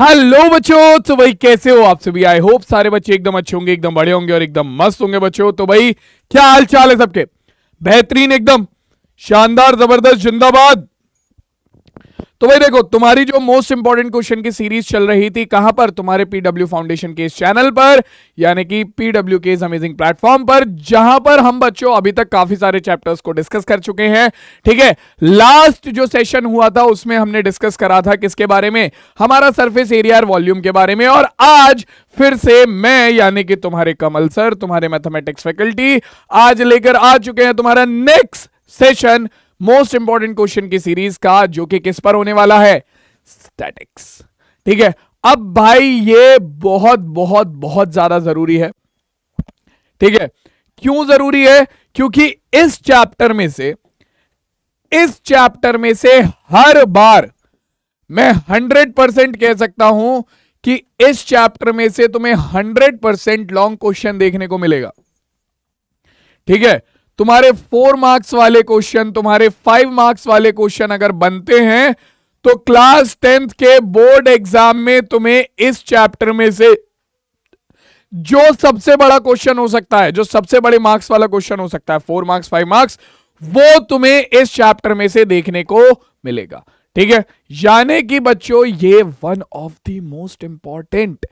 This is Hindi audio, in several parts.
हेलो बच्चों तो भाई कैसे हो आप सभी आई होप सारे बच्चे एकदम अच्छे होंगे एकदम बड़े होंगे और एकदम मस्त होंगे बच्चों तो भाई क्या हाल चाल है सबके बेहतरीन एकदम शानदार जबरदस्त जिंदाबाद तो भाई देखो तुम्हारी जो मोस्ट इंपॉर्टेंट क्वेश्चन की सीरीज चल रही थी कहां पर तुम्हारे पीडब्ल्यू फाउंडेशन के इस चैनल पर यानी कि पीडब्ल्यू के इस अमेजिंग प्लेटफॉर्म पर जहां पर हम बच्चों अभी तक काफी सारे चैप्टर्स को डिस्कस कर चुके हैं ठीक है लास्ट जो सेशन हुआ था उसमें हमने डिस्कस करा था किसके बारे में हमारा सरफेस एरिया और वॉल्यूम के बारे में और आज फिर से मैं यानी कि तुम्हारे कमल सर तुम्हारे मैथमेटिक्स फैकल्टी आज लेकर आ चुके हैं तुम्हारा next session most important question की सीरीज का जो कि किस पर होने वाला है स्टैटिक्स ठीक है अब भाई ये बहुत बहुत बहुत ज्यादा जरूरी है ठीक है क्यों जरूरी है क्योंकि इस चैप्टर में से इस चैप्टर में से हर बार मैं हंड्रेड परसेंट कह सकता हूं कि इस चैप्टर में से तुम्हें हंड्रेड परसेंट लॉन्ग क्वेश्चन देखने को मिलेगा ठीक है तुम्हारे फोर मार्क्स वाले क्वेश्चन तुम्हारे फाइव मार्क्स वाले क्वेश्चन अगर बनते हैं तो क्लास टेंथ के बोर्ड एग्जाम में तुम्हें इस चैप्टर में से जो सबसे बड़ा क्वेश्चन हो सकता है जो सबसे बड़े मार्क्स वाला क्वेश्चन हो सकता है फोर मार्क्स फाइव मार्क्स वो तुम्हें इस चैप्टर में से देखने को मिलेगा ठीक है यानी कि बच्चों ये one of the most important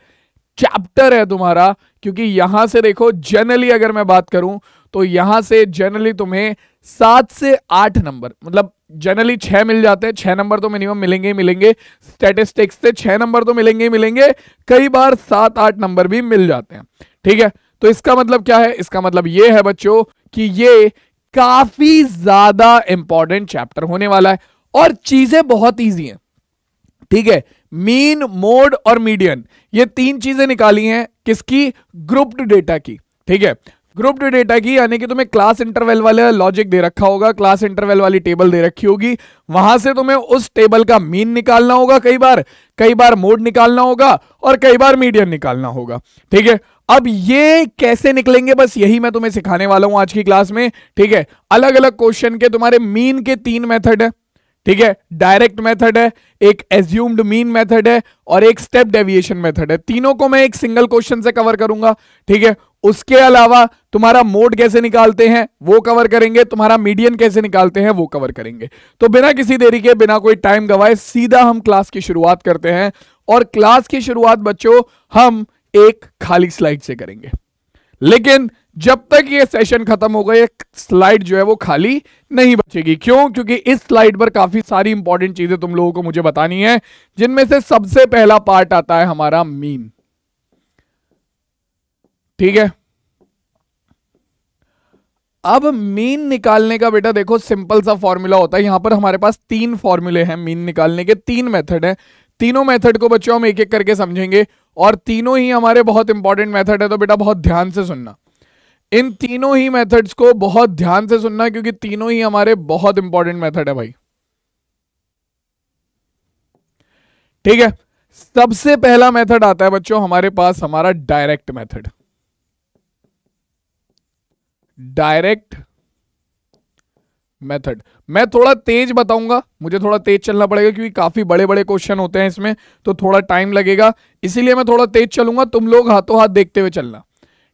chapter है तुम्हारा क्योंकि यहां से देखो जनरली अगर मैं बात करूं तो यहां से जनरली तुम्हें सात से आठ नंबर मतलब जनरली छह मिल जाते हैं छह नंबर तो मिनिमम मिलेंगे ही मिलेंगे स्टेटिस्टिक्स से छह नंबर तो मिलेंगे ही मिलेंगे कई बार सात आठ नंबर भी मिल जाते हैं ठीक है तो इसका मतलब क्या है इसका मतलब ये है बच्चों कि ये काफी ज्यादा इंपॉर्टेंट चैप्टर होने वाला है और चीजें बहुत ईजी है ठीक है मीन मोड और मीडियन ये तीन चीजें निकाली हैं किसकी ग्रुप्ड डेटा की ठीक है ग्रुप टू डेटा की यानी कि तुम्हें क्लास इंटरवल वाले लॉजिक दे रखा होगा क्लास इंटरवल वाली टेबल दे रखी होगी वहां से तुम्हें उस टेबल का मीन निकालना होगा कई बार कई बार मोड निकालना होगा और कई बार मीडियम निकालना होगा ठीक है अब ये कैसे निकलेंगे बस यही मैं तुम्हें सिखाने वाला हूं आज की क्लास में ठीक है अलग अलग क्वेश्चन के तुम्हारे मीन के तीन मेथड है ठीक है डायरेक्ट मेथड है एक एज्यूम्ड मीन मेथड है और एक स्टेप डेविएशन मेथड है तीनों को मैं एक सिंगल क्वेश्चन से कवर करूंगा ठीक है उसके अलावा तुम्हारा मोड कैसे निकालते हैं वो कवर करेंगे तुम्हारा मीडियन कैसे निकालते हैं वो कवर करेंगे तो बिना किसी देरी के बिना कोई टाइम गवाए सीधा हम क्लास की शुरुआत करते हैं और क्लास की शुरुआत बच्चों हम एक खाली स्लाइड से करेंगे लेकिन जब तक ये सेशन खत्म होगा ये स्लाइड जो है वो खाली नहीं बचेगी क्यों क्योंकि इस स्लाइड पर काफी सारी इंपॉर्टेंट चीजें तुम लोगों को मुझे बतानी है जिनमें से सबसे पहला पार्ट आता है हमारा मीन ठीक है अब मीन निकालने का बेटा देखो सिंपल सा फॉर्मूला होता है यहां पर हमारे पास तीन फॉर्मूले हैं मीन निकालने के तीन मेथड हैं तीनों मेथड को बच्चों हम एक एक करके समझेंगे और तीनों ही हमारे बहुत इंपॉर्टेंट मेथड है तो बेटा बहुत ध्यान से सुनना इन तीनों ही मेथड्स को बहुत ध्यान से सुनना क्योंकि तीनों ही हमारे बहुत इंपॉर्टेंट मेथड है भाई ठीक है सबसे पहला मेथड आता है बच्चों हमारे पास हमारा डायरेक्ट मेथड डायरेक्ट मेथड मैं थोड़ा तेज बताऊंगा मुझे थोड़ा तेज चलना पड़ेगा क्योंकि काफी बड़े बड़े क्वेश्चन होते हैं इसमें तो थोड़ा टाइम लगेगा इसीलिए मैं थोड़ा तेज चलूंगा तुम लोग हाथों हाथ देखते हुए चलना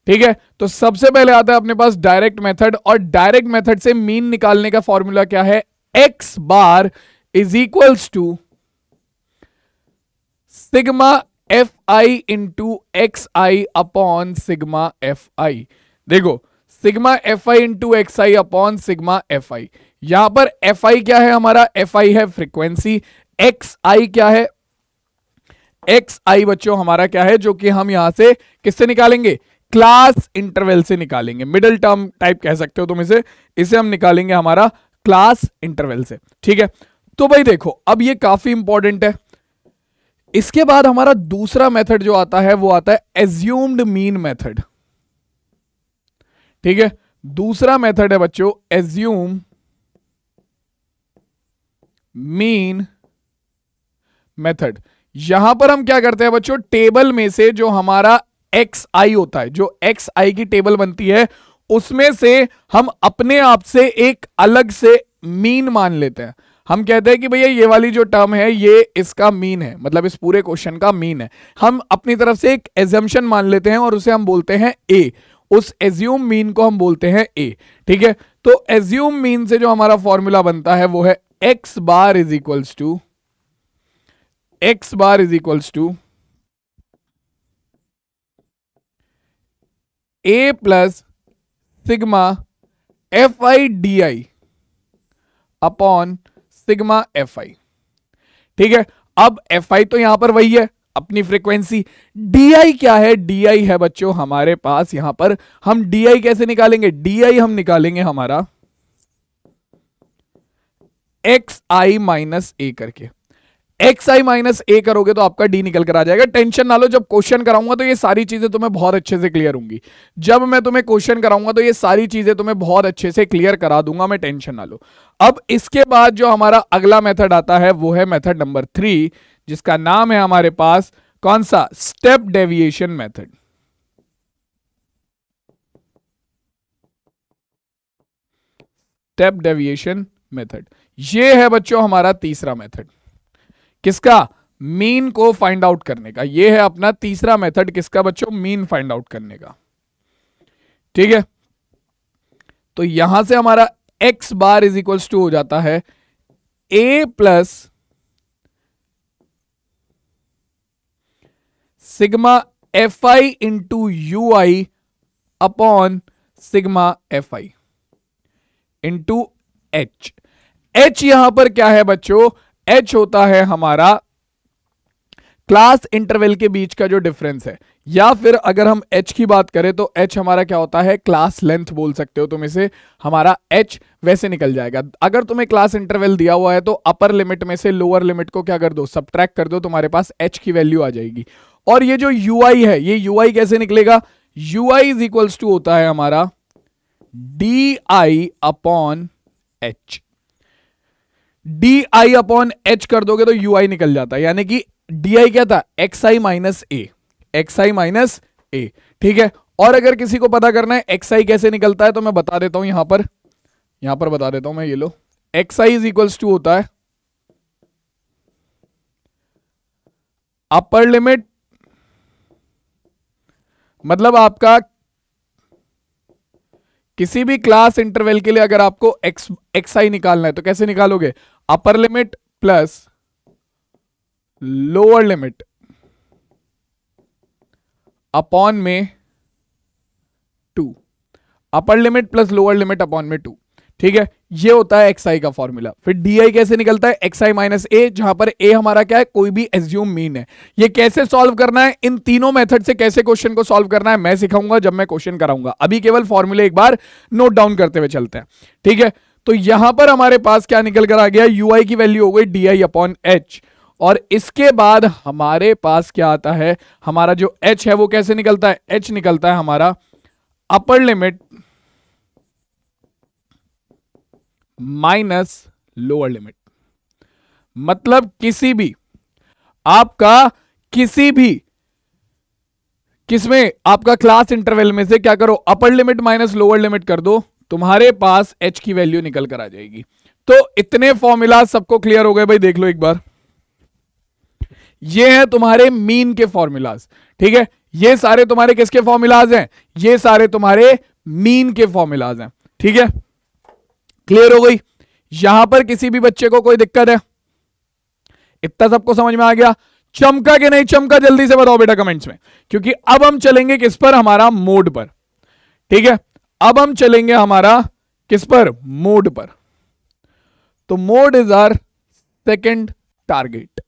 ठीक है तो सबसे पहले आता है अपने पास डायरेक्ट मेथड और डायरेक्ट मेथड से मीन निकालने का फॉर्मूला क्या है x bar is equals to sigma F I into x I upon sigma F i देखो sigma F I into x I upon sigma F i यहां पर एफ आई क्या है हमारा एफ आई है फ्रीक्वेंसी एक्स आई क्या है एक्स आई बच्चों हमारा क्या है जो कि हम यहां से किससे निकालेंगे क्लास इंटरवल से निकालेंगे मिडिल टर्म टाइप कह सकते हो तुम इसे इसे हम निकालेंगे हमारा क्लास इंटरवल से ठीक है तो भाई देखो अब ये काफी इंपॉर्टेंट है इसके बाद हमारा दूसरा मेथड जो आता है वो आता है एज्यूम्ड मीन मेथड ठीक है दूसरा मेथड है बच्चों एज्यूम मीन मेथड यहां पर हम क्या करते हैं बच्चों टेबल में से जो हमारा एक्स आई होता है जो एक्स आई की टेबल बनती है उसमें से हम अपने आप से एक अलग से मीन मान लेते हैं हम कहते हैं कि भैया ये वाली जो टर्म है ये इसका मीन है मतलब इस पूरे क्वेश्चन का मीन है हम अपनी तरफ से एक एजम्पन मान लेते हैं और उसे हम बोलते हैं ए उस एज्यूम मीन को हम बोलते हैं ए ठीक है तो एज्यूम मीन से जो हमारा फॉर्मूला बनता है वो है x bar is equals to x bar is equals to a plus sigma F i d i upon sigma F i ठीक है अब एफ आई तो यहां पर वही है अपनी फ्रीक्वेंसी डी आई क्या है डी आई है बच्चों हमारे पास यहां पर हम डी आई कैसे निकालेंगे डी आई हम निकालेंगे हमारा एक्स आई माइनस ए करके एक्स आई माइनस ए करोगे तो आपका डी निकल कर आ जाएगा टेंशन ना लो जब क्वेश्चन कराऊंगा तो ये सारी चीजें तुम्हें बहुत अच्छे से क्लियर होंगी जब मैं तुम्हें क्वेश्चन कराऊंगा तो ये सारी चीजें तुम्हें बहुत अच्छे से क्लियर करा दूंगा मैं टेंशन ना लो अब इसके बाद जो हमारा अगला मेथड आता है वो है मेथड नंबर थ्री जिसका नाम है हमारे पास कौन सा step deviation method step deviation method ये है बच्चों हमारा तीसरा मेथड किसका मीन को फाइंड आउट करने का ये है अपना तीसरा मेथड किसका बच्चों मीन फाइंड आउट करने का ठीक है तो यहां से हमारा x bar is equal to हो जाता है a plus sigma F I into u i upon sigma F I into h h यहां पर क्या है बच्चों एच होता है हमारा क्लास इंटरवल के बीच का जो डिफरेंस है या फिर अगर हम एच की बात करें तो एच हमारा क्या होता है क्लास लेंथ बोल सकते हो तुम इसे हमारा एच वैसे निकल जाएगा अगर तुम्हें क्लास इंटरवल दिया हुआ है तो अपर लिमिट में से लोअर लिमिट को क्या कर दो सब कर दो तुम्हारे पास एच की वैल्यू आ जाएगी और ये जो यू है ये यू कैसे निकलेगा u i is equals to होता है हमारा d i upon h d i upon h कर दोगे तो यू आई निकल जाता है यानी कि डी आई क्या था x i minus a x i minus a ठीक है और अगर किसी को पता करना है एक्स आई कैसे निकलता है तो मैं बता देता हूं यहां पर यहां पर बता देता हूं मैं ये लो x i is equals to होता है अपर लिमिट मतलब आपका किसी भी क्लास इंटरवल के लिए अगर आपको एक्स एक्स आई निकालना है तो कैसे निकालोगे upper limit plus lower limit upon में two upper limit plus lower limit upon में टू ठीक है ये होता है एक्स आई का फॉर्मूला फिर डी आई कैसे निकलता है एक्स आई माइनस ए जहां पर ए हमारा क्या है कोई भी एज्यूम मीन है ये कैसे सॉल्व करना है इन तीनों मेथड से कैसे क्वेश्चन को सॉल्व करना है मैं सिखाऊंगा जब मैं क्वेश्चन कराऊंगा अभी केवल फॉर्मूले एक बार नोट डाउन करते हुए चलते हैं ठीक है तो यहां पर हमारे पास क्या निकल कर आ गया ui की वैल्यू हो गई डी आई अपॉन एच और इसके बाद हमारे पास क्या आता है हमारा जो h है वो कैसे निकलता है h निकलता है हमारा upper limit minus lower limit मतलब किसी भी आपका किसी भी किसमें आपका क्लास इंटरवल में से क्या करो upper limit minus lower limit कर दो तुम्हारे पास एच की वैल्यू निकल कर आ जाएगी तो इतने फॉर्मूला सबको क्लियर हो गए भाई देख लो एक बार ये है तुम्हारे मीन के फॉर्मूलाज ठीक है ये सारे तुम्हारे किसके फॉर्मूलाज हैं ये सारे तुम्हारे मीन के फॉर्मूलाज हैं ठीक है क्लियर हो गई यहां पर किसी भी बच्चे को कोई दिक्कत है इतना सबको समझ में आ गया चमका के नहीं चमका जल्दी से बताओ बेटा कमेंट्स में क्योंकि अब हम चलेंगे किस पर हमारा मोड पर ठीक है अब हम चलेंगे हमारा किस पर मोड पर तो mode is are second target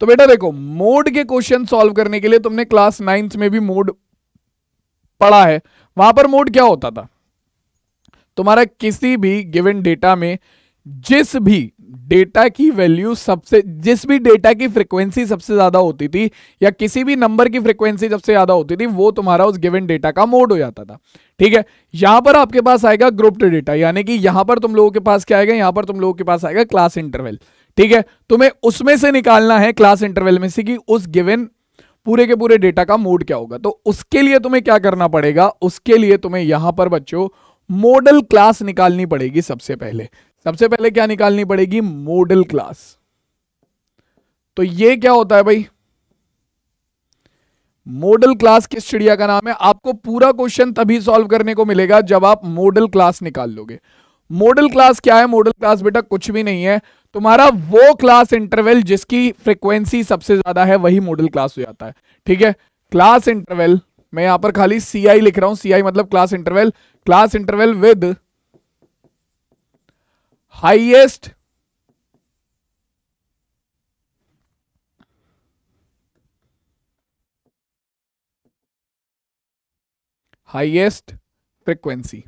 तो बेटा देखो मोड के क्वेश्चन सॉल्व करने के लिए तुमने क्लास नाइन्थ में भी मोड पढ़ा है वहां पर मोड क्या होता था तुम्हारा किसी भी गिवन डेटा में जिस भी डेटा की वैल्यू सबसे जिस भी डेटा की फ्रीक्वेंसी सबसे ज़्यादा होती थी या किसी भी नंबर की फ्रीक्वेंसी सबसे ज़्यादा होती थी वो तुम्हारा उस गिवन डेटा का मोड हो जाता था ठीक है यहां पर आपके पास आएगा ग्रुप्ड डेटा यानी कि यहां पर तुम लोगों के पास क्या आएगा यहां पर तुम लोगों के पास आएगा क्लास इंटरवेल ठीक है तुम्हें उसमें से निकालना है क्लास इंटरवेल में से कि उस गिवेन पूरे के पूरे डेटा का मोड क्या होगा तो उसके लिए तुम्हें क्या करना पड़ेगा उसके लिए तुम्हें यहां पर बच्चों मॉडल क्लास निकालनी पड़ेगी सबसे पहले सबसे पहले क्या निकालनी पड़ेगी मॉडल क्लास तो ये क्या होता है भाई मॉडल क्लास किस चिड़िया का नाम है आपको पूरा क्वेश्चन तभी सॉल्व करने को मिलेगा जब आप मॉडल क्लास निकाल लोगे मॉडल क्लास क्या है मॉडल क्लास बेटा कुछ भी नहीं है तुम्हारा वो क्लास इंटरवल जिसकी फ्रिक्वेंसी सबसे ज्यादा है वही मॉडल क्लास हो जाता है ठीक है क्लास इंटरवल मैं यहां पर खाली सी लिख रहा हूं सी मतलब class interval class interval with highest highest frequency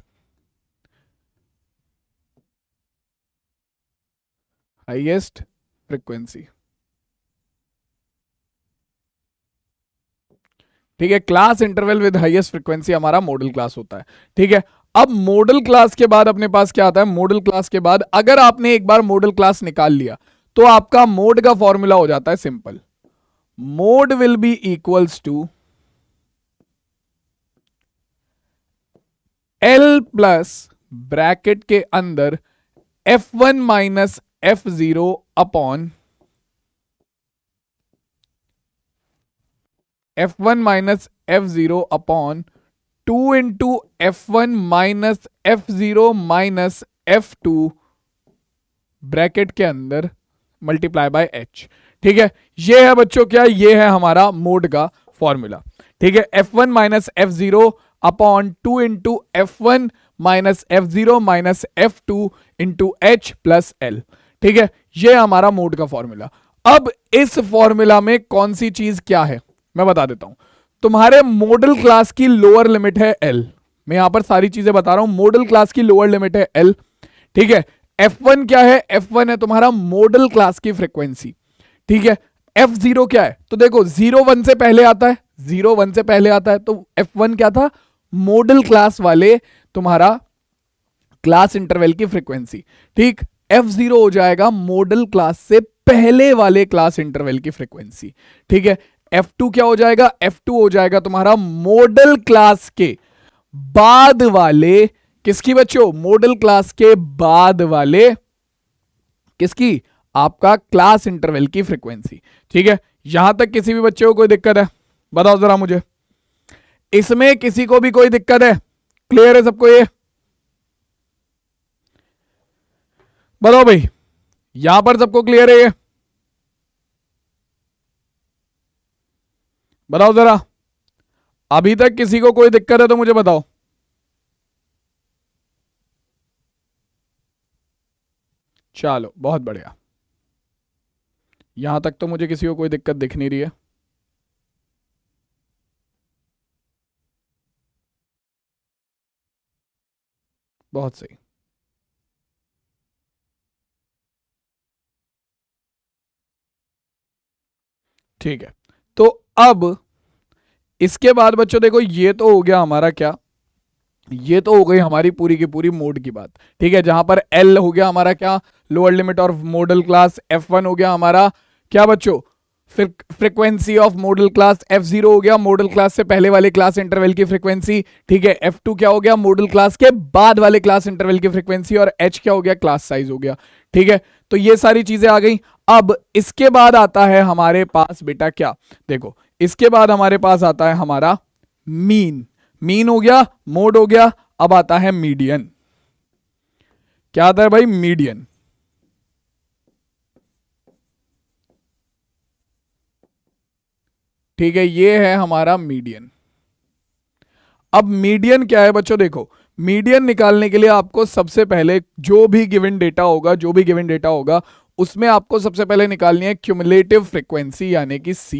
highest frequency ठीक है class interval with highest frequency हमारा मॉडल क्लास होता है ठीक है अब मॉडल क्लास के बाद अपने पास क्या आता है मॉडल क्लास के बाद अगर आपने एक बार मॉडल क्लास निकाल लिया तो आपका मोड का फॉर्मूला हो जाता है simple mode will be equals to L plus bracket के अंदर F one minus F zero upon f one minus F zero upon two into F one minus F zero minus F two bracket के अंदर मल्टीप्लाई बाय एच ठीक है ये है बच्चों क्या ये है हमारा मोड का फॉर्मूला ठीक है f one minus F zero upon two into F one minus F zero minus F two into h plus l ठीक है ये हमारा मोड का फॉर्मूला अब इस फॉर्मूला में कौन सी चीज क्या है मैं बता देता हूं तुम्हारे मॉडल क्लास की लोअर लिमिट है एल मैं यहां पर सारी चीजें बता रहा हूं मॉडल क्लास की लोअर लिमिट है एल ठीक है एफ वन क्या है एफ वन है तुम्हारा मॉडल क्लास की फ्रीक्वेंसी ठीक है एफ जीरो क्या है तो देखो जीरो वन से पहले आता है जीरो वन से पहले आता है तो एफ वन क्या था मॉडल क्लास वाले तुम्हारा क्लास इंटरवल की फ्रीक्वेंसी ठीक एफ जीरो हो जाएगा मॉडल क्लास से पहले वाले क्लास इंटरवल की फ्रीक्वेंसी ठीक है F2 क्या हो जाएगा F2 हो जाएगा तुम्हारा मॉडल क्लास के बाद वाले किसकी बच्चों मॉडल क्लास के बाद वाले किसकी आपका क्लास इंटरवल की फ्रीक्वेंसी ठीक है यहां तक किसी भी बच्चे को कोई दिक्कत है बताओ जरा मुझे इसमें किसी को भी कोई दिक्कत है क्लियर है सबको ये बताओ भाई यहां पर सबको क्लियर है ये बताओ ज़रा अभी तक किसी को कोई दिक्कत है तो मुझे बताओ चलो बहुत बढ़िया यहां तक तो मुझे किसी को कोई दिक्कत दिख नहीं रही है बहुत सही ठीक है अब इसके बाद बच्चों देखो ये तो हो गया हमारा क्या ये तो हो गई हमारी पूरी की पूरी मोड की बात ठीक है जहां पर एल हो गया हमारा क्या lower limit of modal class f one हो गया हमारा क्या बच्चों frequency of modal class f zero हो गया मॉडल क्लास से पहले वाले क्लास इंटरवल की फ्रिक्वेंसी ठीक है एफ टू क्या हो गया मॉडल क्लास के बाद वाले क्लास इंटरवल की फ्रीक्वेंसी और एच क्या हो गया क्लास साइज हो गया ठीक है तो ये सारी चीजें आ गई अब इसके बाद आता है हमारे पास बेटा क्या देखो इसके बाद हमारे पास आता है हमारा मीन मीन हो गया मोड हो गया अब आता है मीडियन क्या आता है भाई मीडियन ठीक है ये है हमारा मीडियन अब मीडियन क्या है बच्चों देखो मीडियन निकालने के लिए आपको सबसे पहले जो भी गिवन डेटा होगा जो भी गिवन डेटा होगा उसमें आपको सबसे पहले निकालनी है क्यूमुलेटिव फ्रिक्वेंसी यानी कि सी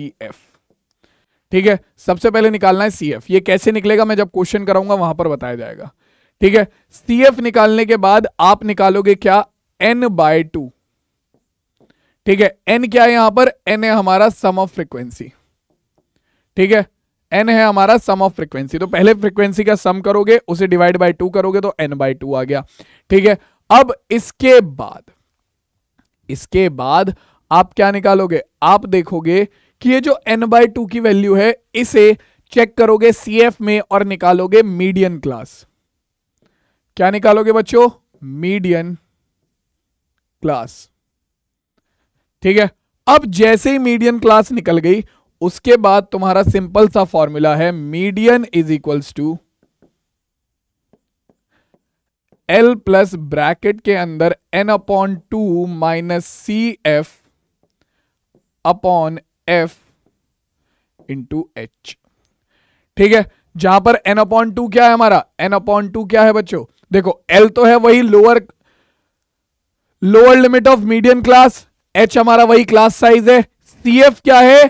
ठीक है सबसे पहले निकालना है सी ये कैसे निकलेगा मैं जब क्वेश्चन कराऊंगा वहां पर बताया जाएगा ठीक है सी निकालने के बाद आप निकालोगे क्या एन बाय टू ठीक है एन क्या है यहां पर एन है हमारा सम ऑफ फ्रिक्वेंसी ठीक है एन है हमारा सम ऑफ फ्रिक्वेंसी तो पहले फ्रिक्वेंसी का सम करोगे उसे डिवाइड बाय टू करोगे तो एन बाय टू आ गया ठीक है अब इसके बाद इसके बाद आप क्या निकालोगे आप देखोगे कि ये जो एन बाई टू की वैल्यू है इसे चेक करोगे एफ में और निकालोगे मीडियन क्लास क्या निकालोगे बच्चों मीडियन क्लास ठीक है अब जैसे ही मीडियन क्लास निकल गई उसके बाद तुम्हारा सिंपल सा फॉर्मूला है median is equals to L plus bracket के अंदर n upon two minus C F upon F into h ठीक है जहां पर एन अपॉन टू क्या है हमारा एन अपॉन टू क्या है बच्चों देखो एल तो है वही lower lower limit of medium class h हमारा वही क्लास साइज है सी एफ क्या है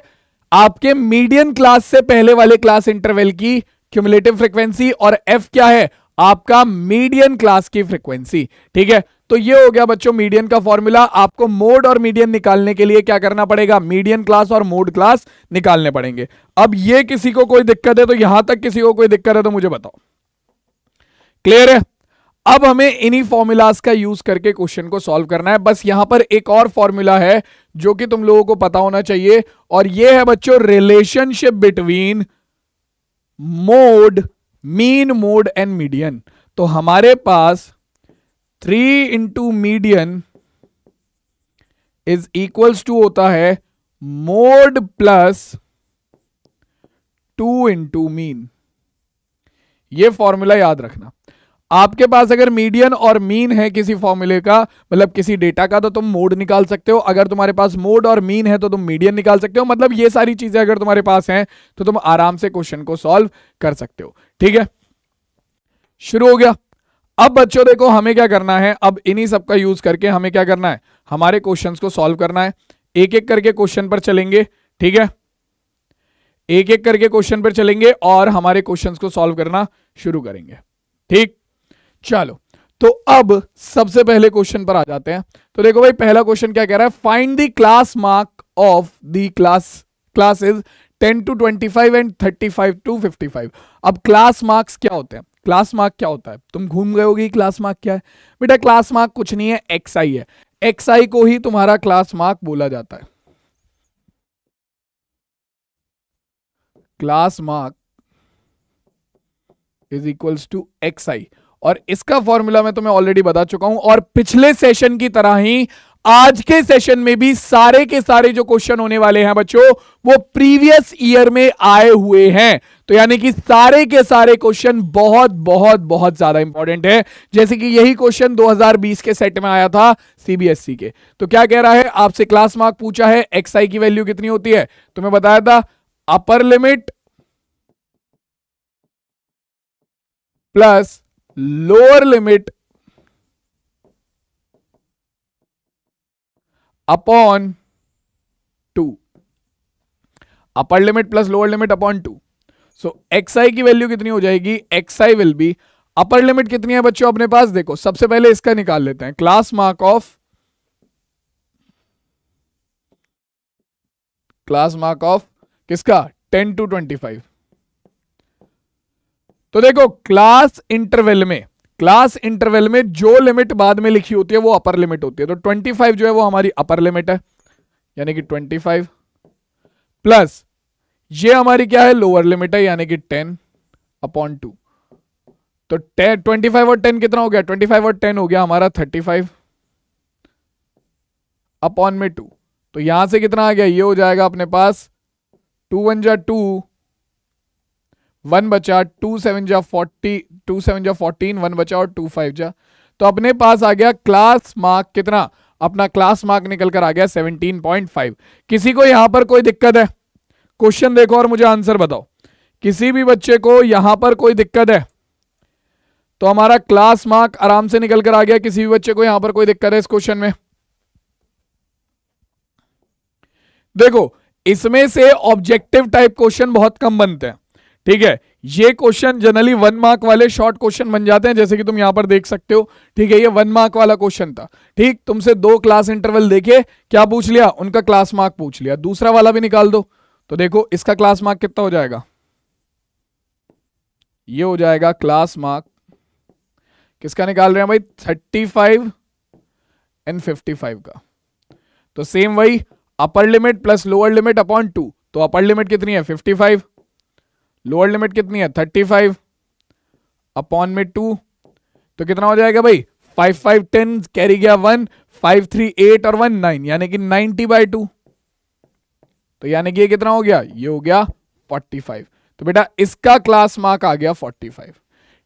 आपके मीडियम क्लास से पहले वाले क्लास इंटरवेल की क्यूमुलेटिव फ्रीक्वेंसी और एफ क्या है आपका मीडियन क्लास की फ्रीक्वेंसी ठीक है तो ये हो गया बच्चों मीडियन का फॉर्मूला आपको मोड और मीडियन निकालने के लिए क्या करना पड़ेगा मीडियन क्लास और मोड क्लास निकालने पड़ेंगे अब ये किसी को कोई दिक्कत है तो यहां तक किसी को कोई दिक्कत है तो मुझे बताओ क्लियर है अब हमें इन्हीं फॉर्मूलाज का यूज करके क्वेश्चन को सॉल्व करना है बस यहां पर एक और फॉर्मूला है जो कि तुम लोगों को पता होना चाहिए और यह है बच्चों relationship between mode mean mode and median तो हमारे पास three into median is equals to होता है mode plus two into mean ये फॉर्मूला याद रखना आपके पास अगर मीडियन और मीन है किसी फॉर्मूले का मतलब किसी डेटा का तो तुम मोड निकाल सकते हो अगर तुम्हारे पास मोड और मीन है तो तुम मीडियन निकाल सकते हो मतलब ये सारी चीजें अगर तुम्हारे पास हैं तो तुम आराम से क्वेश्चन को सॉल्व कर सकते हो ठीक है शुरू हो गया अब बच्चों देखो हमें क्या करना है अब इन्हीं सब का यूज करके हमें क्या करना है हमारे क्वेश्चंस को सॉल्व करना है एक एक करके क्वेश्चन पर चलेंगे ठीक है एक एक करके क्वेश्चन पर चलेंगे और हमारे क्वेश्चंस को सॉल्व करना शुरू करेंगे ठीक चलो तो अब सबसे पहले क्वेश्चन पर आ जाते हैं तो देखो भाई पहला क्वेश्चन क्या कह रहा है फाइंड द्लास क्लास मार्क ऑफ द्लास class classes ten to twenty five and thirty five to fifty five अब क्लास मार्क्स क्या होते हैं क्लास मार्क क्या होता है तुम घूम गए होगी क्लास मार्क क्या है बेटा क्लास मार्क कुछ नहीं है एक्स आई है एक्स आई को ही तुम्हारा क्लास मार्क बोला जाता है class mark is equals to x i और इसका फॉर्मूला मैं तुम्हें ऑलरेडी बता चुका हूं और पिछले सेशन की तरह ही आज के सेशन में भी सारे के सारे जो क्वेश्चन होने वाले हैं बच्चों वो प्रीवियस ईयर में आए हुए हैं तो यानी कि सारे के सारे क्वेश्चन बहुत बहुत बहुत ज्यादा इंपॉर्टेंट है जैसे कि यही क्वेश्चन 2020 के सेट में आया था सीबीएसई e के तो क्या कह रहा है आपसे क्लास मार्क पूछा है एक्सआई की वैल्यू कितनी होती है तो मैं बताया था upper limit plus lower limit upon two upper limit plus lower limit upon two so x आई की वैल्यू कितनी हो जाएगी x I will be upper limit कितनी है बच्चों अपने पास देखो सबसे पहले इसका निकाल लेते हैं class mark of class mark of किसका टेन टू ट्वेंटी फाइव तो देखो क्लास इंटरवेल में क्लास इंटरवल में जो लिमिट बाद में लिखी होती है वो अपर लिमिट होती है तो 25 जो है वो हमारी अपर लिमिट है यानी कि 25 प्लस ये हमारी क्या है लोअर लिमिट है यानी कि 10 अपॉन टू तो 10 25 और 10 कितना हो गया 25 और 10 हो गया हमारा 35 अपॉन में 2 तो यहां से कितना आ गया ये हो जाएगा अपने पास टू वन जा टू वन बचा टू सेवन जा फोर्टी टू सेवन जा फोर्टीन वन बचा और टू फाइव जा तो अपने पास आ गया क्लास मार्क कितना अपना क्लास मार्क निकल कर आ गया सेवनटीन पॉइंट फाइव किसी को यहां पर कोई दिक्कत है क्वेश्चन देखो और मुझे आंसर बताओ किसी भी बच्चे को यहां पर कोई दिक्कत है तो हमारा क्लास मार्क आराम से निकल कर आ गया किसी भी बच्चे को यहां पर कोई दिक्कत है इस क्वेश्चन में देखो इसमें से ऑब्जेक्टिव टाइप क्वेश्चन बहुत कम बनते हैं ठीक है ये क्वेश्चन जनरली वन मार्क वाले शॉर्ट क्वेश्चन बन जाते हैं जैसे कि तुम यहां पर देख सकते हो ठीक है ये वन मार्क वाला क्वेश्चन था ठीक तुमसे दो क्लास इंटरवल देखे क्या पूछ लिया उनका क्लास मार्क पूछ लिया दूसरा वाला भी निकाल दो तो देखो इसका क्लास मार्क कितना हो जाएगा ये हो जाएगा क्लास मार्क किसका निकाल रहे हैं भाई thirty five and fifty five का तो सेम वही upper limit plus lower limit upon two तो अपर लिमिट कितनी है फिफ्टी फाइव लोअर लिमिट कितनी है थर्टी फाइव अपॉन में टू तो कितना हो जाएगा भाई फाइव फाइव टेन कैरी गया वन फाइव थ्री एट और वन नाइन यानी कि नाइनटी बाई टू तो यानी कि ये कितना हो गया ये हो गया फोर्टी फाइव तो बेटा इसका क्लास मार्क आ गया फोर्टी फाइव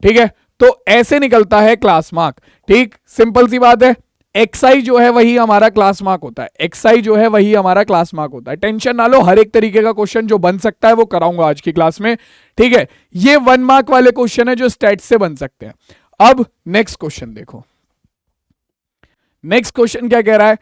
ठीक है तो ऐसे निकलता है क्लास मार्क ठीक सिंपल सी बात है एक्सआई जो है वही हमारा क्लास मार्क होता है एक्सआई जो है वही हमारा क्लास मार्क होता है टेंशन ना लो हर एक तरीके का क्वेश्चन जो बन सकता है वो कराऊंगा आज की क्लास में ठीक है ये वन मार्क वाले क्वेश्चन है जो स्टेट से बन सकते हैं अब नेक्स्ट क्वेश्चन देखो नेक्स्ट क्वेश्चन क्या कह रहा है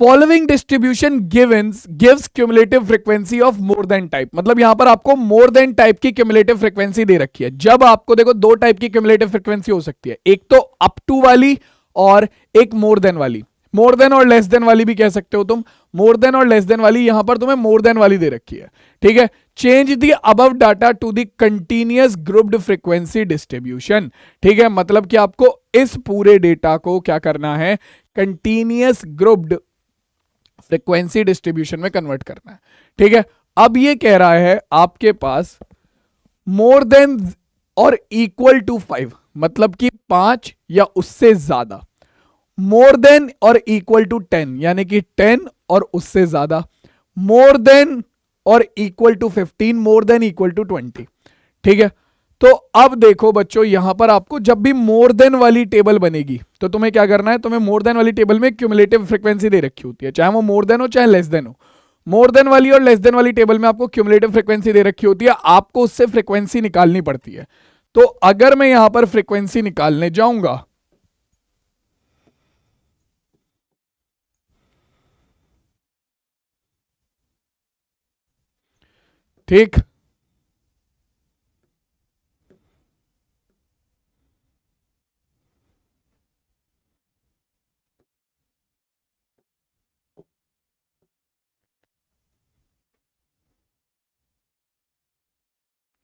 following distribution givens gives cumulative frequency of more than type मतलब यहां पर आपको मोर देन टाइप की क्यूमुलेटिव फ्रिक्वेंसी दे रखी है जब आपको देखो दो टाइप की क्यूमुलेटिव फ्रिक्वेंसी हो सकती है एक तो अपटू वाली और एक मोर देन वाली मोर देन और लेस देन वाली भी कह सकते हो तुम मोर देन और लेस देन वाली यहां पर तुम्हें मोर देन वाली दे रखी है ठीक है change the above data to the continuous grouped frequency distribution ठीक है मतलब कि आपको इस पूरे डेटा को क्या करना है कंटिन्यूस ग्रुप्ड फ्रीक्वेंसी डिस्ट्रीब्यूशन में कन्वर्ट करना है ठीक है अब ये कह रहा है आपके पास मोर देन और इक्वल टू फाइव मतलब कि पांच या उससे ज्यादा मोर देन और इक्वल टू टेन यानी कि टेन और उससे ज्यादा मोर देन और equal to fifteen more than equal to twenty ठीक है तो अब देखो बच्चों यहां पर आपको जब भी मोर देन वाली टेबल बनेगी तो तुम्हें क्या करना है तुम्हें मोर देन वाली टेबल में क्यूमुलेटिव फ्रीक्वेंसी दे रखी होती है चाहे वो मोर देन हो चाहे लेस देन हो मोर देन वाली और लेस देन वाली टेबल में आपको क्यूमुलेटिव फ्रीक्वेंसी दे रखी होती है आपको उससे फ्रीक्वेंसी निकालनी पड़ती है तो अगर मैं यहां पर फ्रीक्वेंसी निकालने जाऊंगा ठीक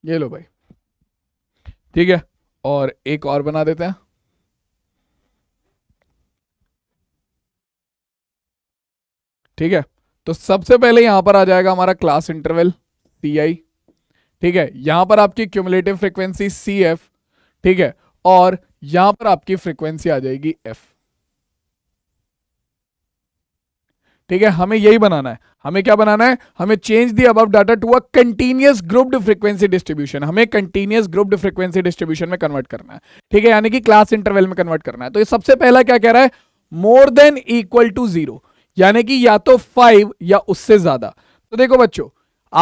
ये लो भाई ठीक है और एक और बना देते हैं ठीक है तो सबसे पहले यहां पर आ जाएगा हमारा क्लास इंटरवल सी आई ठीक है यहां पर आपकी क्यूमुलेटिव फ्रीक्वेंसी सी एफ ठीक है और यहां पर आपकी फ्रीक्वेंसी आ जाएगी एफ ठीक है हमें यही बनाना है हमें क्या बनाना है हमें चेंज दी अब data to a continuous grouped frequency distribution हमें कंटिन्यूस ग्रुप्ड फ्रीक्वेंसी डिस्ट्रीब्यूशन में कन्वर्ट करना है ठीक है यानी कि क्लास इंटरवेल में कन्वर्ट करना है तो ये सबसे पहला क्या कह रहा है more than equal to zero यानी कि या तो फाइव या उससे ज्यादा तो देखो बच्चों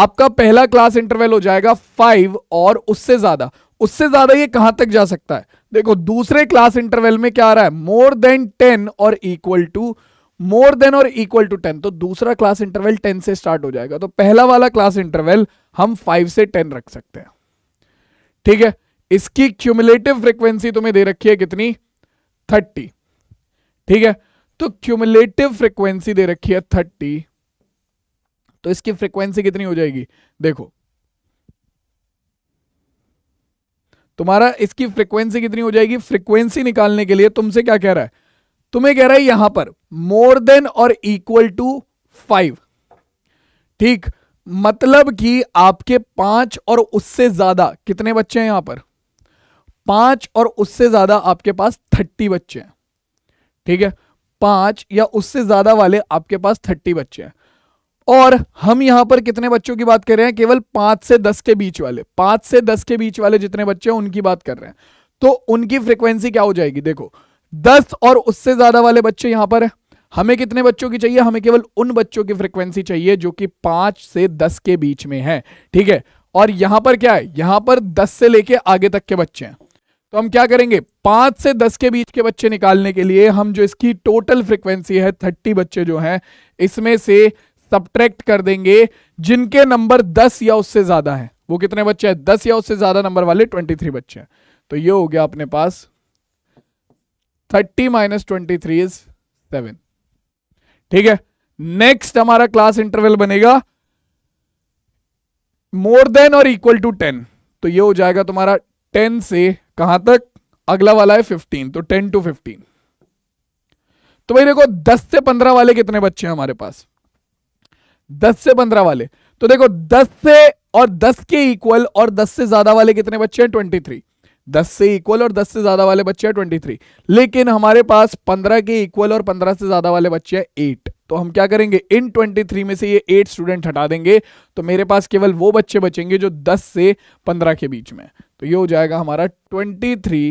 आपका पहला क्लास इंटरवेल हो जाएगा फाइव और उससे ज्यादा उससे ज्यादा ये कहां तक जा सकता है देखो दूसरे क्लास इंटरवेल में क्या आ रहा है मोर देन टेन और इक्वल टू मोर देन और इक्वल टू टेन तो दूसरा क्लास इंटरवल टेन से स्टार्ट हो जाएगा तो पहला वाला क्लास इंटरवल हम फाइव से टेन रख सकते हैं ठीक है इसकी क्यूमुलेटिव फ्रीक्वेंसी तुम्हें दे रखी है कितनी थर्टी ठीक है तो क्यूमुलेटिव फ्रीक्वेंसी दे रखी है थर्टी तो इसकी फ्रीक्वेंसी कितनी हो जाएगी देखो तुम्हारा इसकी फ्रीक्वेंसी कितनी हो जाएगी फ्रीक्वेंसी निकालने के लिए तुमसे क्या कह रहा है तुम्हें कह रहा है यहां पर मोर देन और इक्वल टू फाइव ठीक मतलब कि आपके पांच और उससे ज्यादा कितने बच्चे हैं यहां पर पांच और उससे ज्यादा आपके पास थर्टी बच्चे हैं ठीक है पांच या उससे ज्यादा वाले आपके पास थर्टी बच्चे हैं और हम यहां पर कितने बच्चों की बात कर रहे हैं केवल पांच से दस के बीच वाले पांच से दस के बीच वाले जितने बच्चे हैं उनकी बात कर रहे हैं तो उनकी फ्रिक्वेंसी क्या हो जाएगी देखो दस और उससे ज्यादा वाले बच्चे यहां पर है हमें कितने बच्चों की चाहिए हमें केवल उन बच्चों की फ्रिक्वेंसी चाहिए जो कि पांच से दस के बीच में है ठीक है और यहां पर क्या है यहां पर दस से लेके आगे तक के बच्चे हैं तो हम क्या करेंगे पांच से दस के बीच के बच्चे निकालने के लिए हम जो इसकी टोटल फ्रिक्वेंसी है थर्टी बच्चे जो हैं इसमें से सब्ट्रैक्ट कर देंगे जिनके नंबर दस या उससे ज्यादा है वो कितने बच्चे हैं दस या उससे ज्यादा नंबर वाले ट्वेंटी थ्री बच्चे हैं तो ये हो गया अपने पास thirty minus twenty three is seven ठीक है नेक्स्ट हमारा क्लास इंटरवल बनेगा मोर देन और इक्वल टू टेन तो ये हो जाएगा तुम्हारा टेन से कहां तक अगला वाला है फिफ्टीन तो टेन टू फिफ्टीन तो भाई देखो दस से पंद्रह वाले कितने बच्चे हैं हमारे पास दस से पंद्रह वाले तो देखो दस से और दस के इक्वल और दस से ज्यादा वाले कितने बच्चे हैं ट्वेंटी थ्री दस से इक्वल और दस से ज्यादा वाले बच्चे हैं थ्री लेकिन हमारे पास पंद्रह के इक्वल और पंद्रह से ज्यादा वाले बच्चे हैं एट तो हम क्या करेंगे इन ट्वेंटी थ्री में से ये एट स्टूडेंट हटा देंगे तो मेरे पास केवल वो बच्चे बचेंगे जो दस से पंद्रह के बीच में तो ये हो जाएगा हमारा twenty three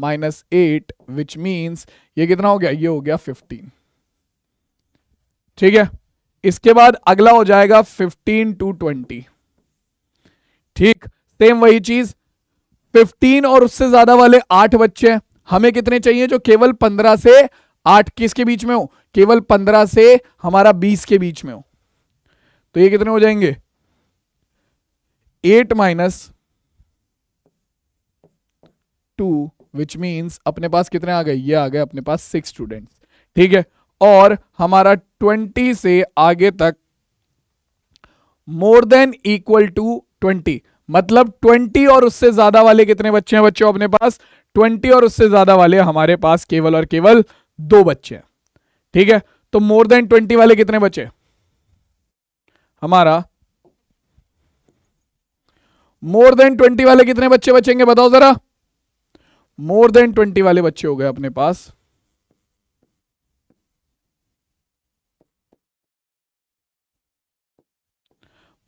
minus eight which means ये कितना हो गया ये हो गया फिफ्टीन ठीक है इसके बाद अगला हो जाएगा फिफ्टीन टू ट्वेंटी ठीक सेम वही चीज़ 15 और उससे ज्यादा वाले आठ बच्चे हैं हमें कितने चाहिए जो केवल 15 से आठ किसके बीच में हो केवल 15 से हमारा 20 के बीच में हो तो ये कितने हो जाएंगे eight minus two which means अपने पास कितने आ गए ये आ गए अपने पास सिक्स स्टूडेंट्स ठीक है और हमारा ट्वेंटी से आगे तक more than equal to twenty मतलब ट्वेंटी और उससे ज्यादा वाले कितने बच्चे हैं बच्चों अपने पास ट्वेंटी और उससे ज्यादा वाले हमारे पास केवल और केवल दो बच्चे हैं ठीक है तो मोर देन ट्वेंटी वाले कितने बचे हमारा मोर देन ट्वेंटी वाले कितने बच्चे बचेंगे बताओ जरा मोर देन ट्वेंटी वाले बच्चे हो गए अपने पास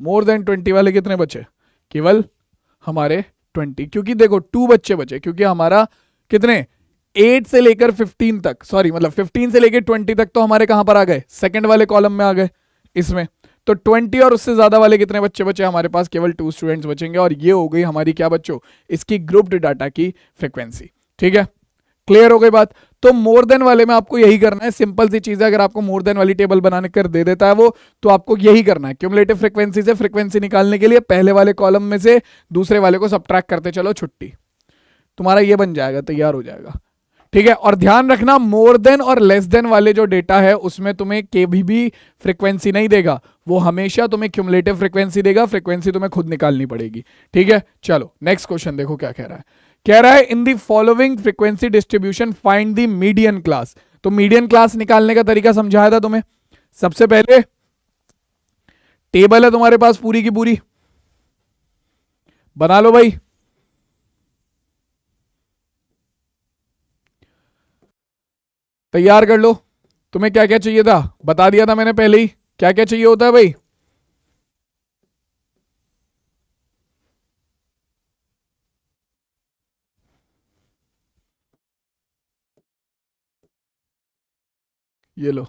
मोर देन ट्वेंटी वाले कितने बचे केवल हमारे ट्वेंटी क्योंकि देखो टू बच्चे बचे क्योंकि हमारा कितने एट से लेकर फिफ्टीन तक सॉरी मतलब फिफ्टीन से लेकर ट्वेंटी तक तो हमारे कहां पर आ गए सेकंड वाले कॉलम में आ गए इसमें तो ट्वेंटी और उससे ज्यादा वाले कितने बच्चे बचे हमारे पास केवल टू स्टूडेंट्स बचेंगे और ये हो गई हमारी क्या बच्चों इसकी ग्रुप्ड डाटा की फ्रिक्वेंसी ठीक है क्लियर हो गई बात तो मोर देन वाले में आपको यही करना है सिंपल सी चीज है अगर आपको मोर देन वाली टेबल बनाने कर दे देता है वो तो आपको यही करना है क्यूमलेटिव फ्रिक्वेंसी से फ्रिक्वेंसी निकालने के लिए पहले वाले कॉलम में से दूसरे वाले को सब्ट्रैक्ट करते चलो छुट्टी तुम्हारा ये बन जाएगा तैयार हो जाएगा ठीक है और ध्यान रखना मोर देन और लेस देन वाले जो डेटा है उसमें तुम्हें कभी भी फ्रिक्वेंसी नहीं देगा वो हमेशा तुम्हें क्यूमलेटिव फ्रिक्वेंसी देगा फ्रिक्वेंसी तुम्हें खुद निकालनी पड़ेगी ठीक है चलो नेक्स्ट क्वेश्चन देखो क्या कह रहा है कह रहा है in the following frequency distribution find the median class तो मीडियन क्लास निकालने का तरीका समझाया था तुम्हें सबसे पहले टेबल है तुम्हारे पास पूरी की पूरी बना लो भाई तैयार कर लो तुम्हें क्या क्या चाहिए था बता दिया था मैंने पहले ही क्या क्या चाहिए होता है भाई ये लो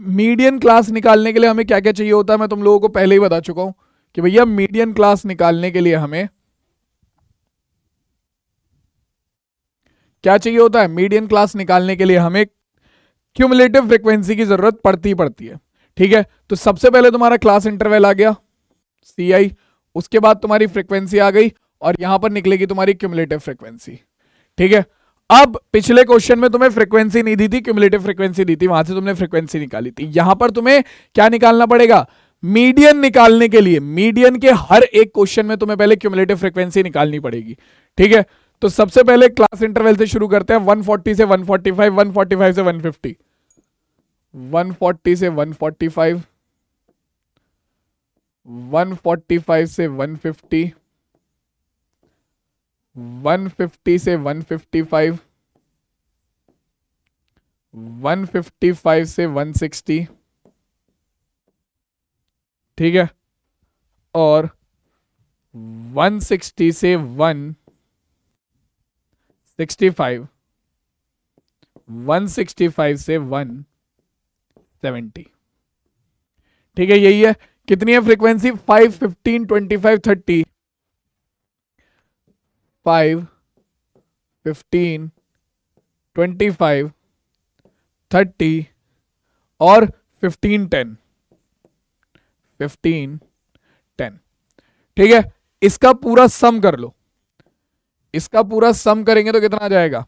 मीडियन क्लास निकालने के लिए हमें क्या क्या चाहिए होता है मैं तुम लोगों को पहले ही बता चुका हूं कि भैया मीडियन क्लास निकालने के लिए हमें क्या चाहिए होता है मीडियन क्लास निकालने के लिए हमें क्यूमुलेटिव फ्रिक्वेंसी की जरूरत पड़ती ही पड़ती है ठीक है तो सबसे पहले तुम्हारा क्लास इंटरवल आ गया सी आई उसके बाद तुम्हारी फ्रिक्वेंसी आ गई और यहां पर निकलेगी तुम्हारी क्यूमलेटिव फ्रिक्वेंसी ठीक है अब पिछले क्वेश्चन में तुम्हें फ्रीक्वेंसी नहीं दी थी क्यूमलेटिव फ्रीक्वेंसी दी थी वहां से तुमने फ्रीक्वेंसी निकाली थी यहां पर तुम्हें क्या निकालना पड़ेगा मीडियन निकालने के लिए मीडियन के हर एक क्वेश्चन में तुम्हें पहले क्यूमलेटिव फ्रीक्वेंसी निकालनी पड़ेगी ठीक है तो सबसे पहले क्लास इंटरवेल से शुरू करते हैं वन से वन फोर्टी से वन 140 से 145 145 से 150 150 से 155 155 से 160 ठीक है और 160 से 165 165 से 170 ठीक है यही है कितनी है frequency five fifteen twenty five thirty five fifteen twenty five thirty और फिफ्टीन टेन फिफ्टीन टेन ठीक है इसका पूरा सम कर लो इसका पूरा सम करेंगे तो कितना आ जाएगा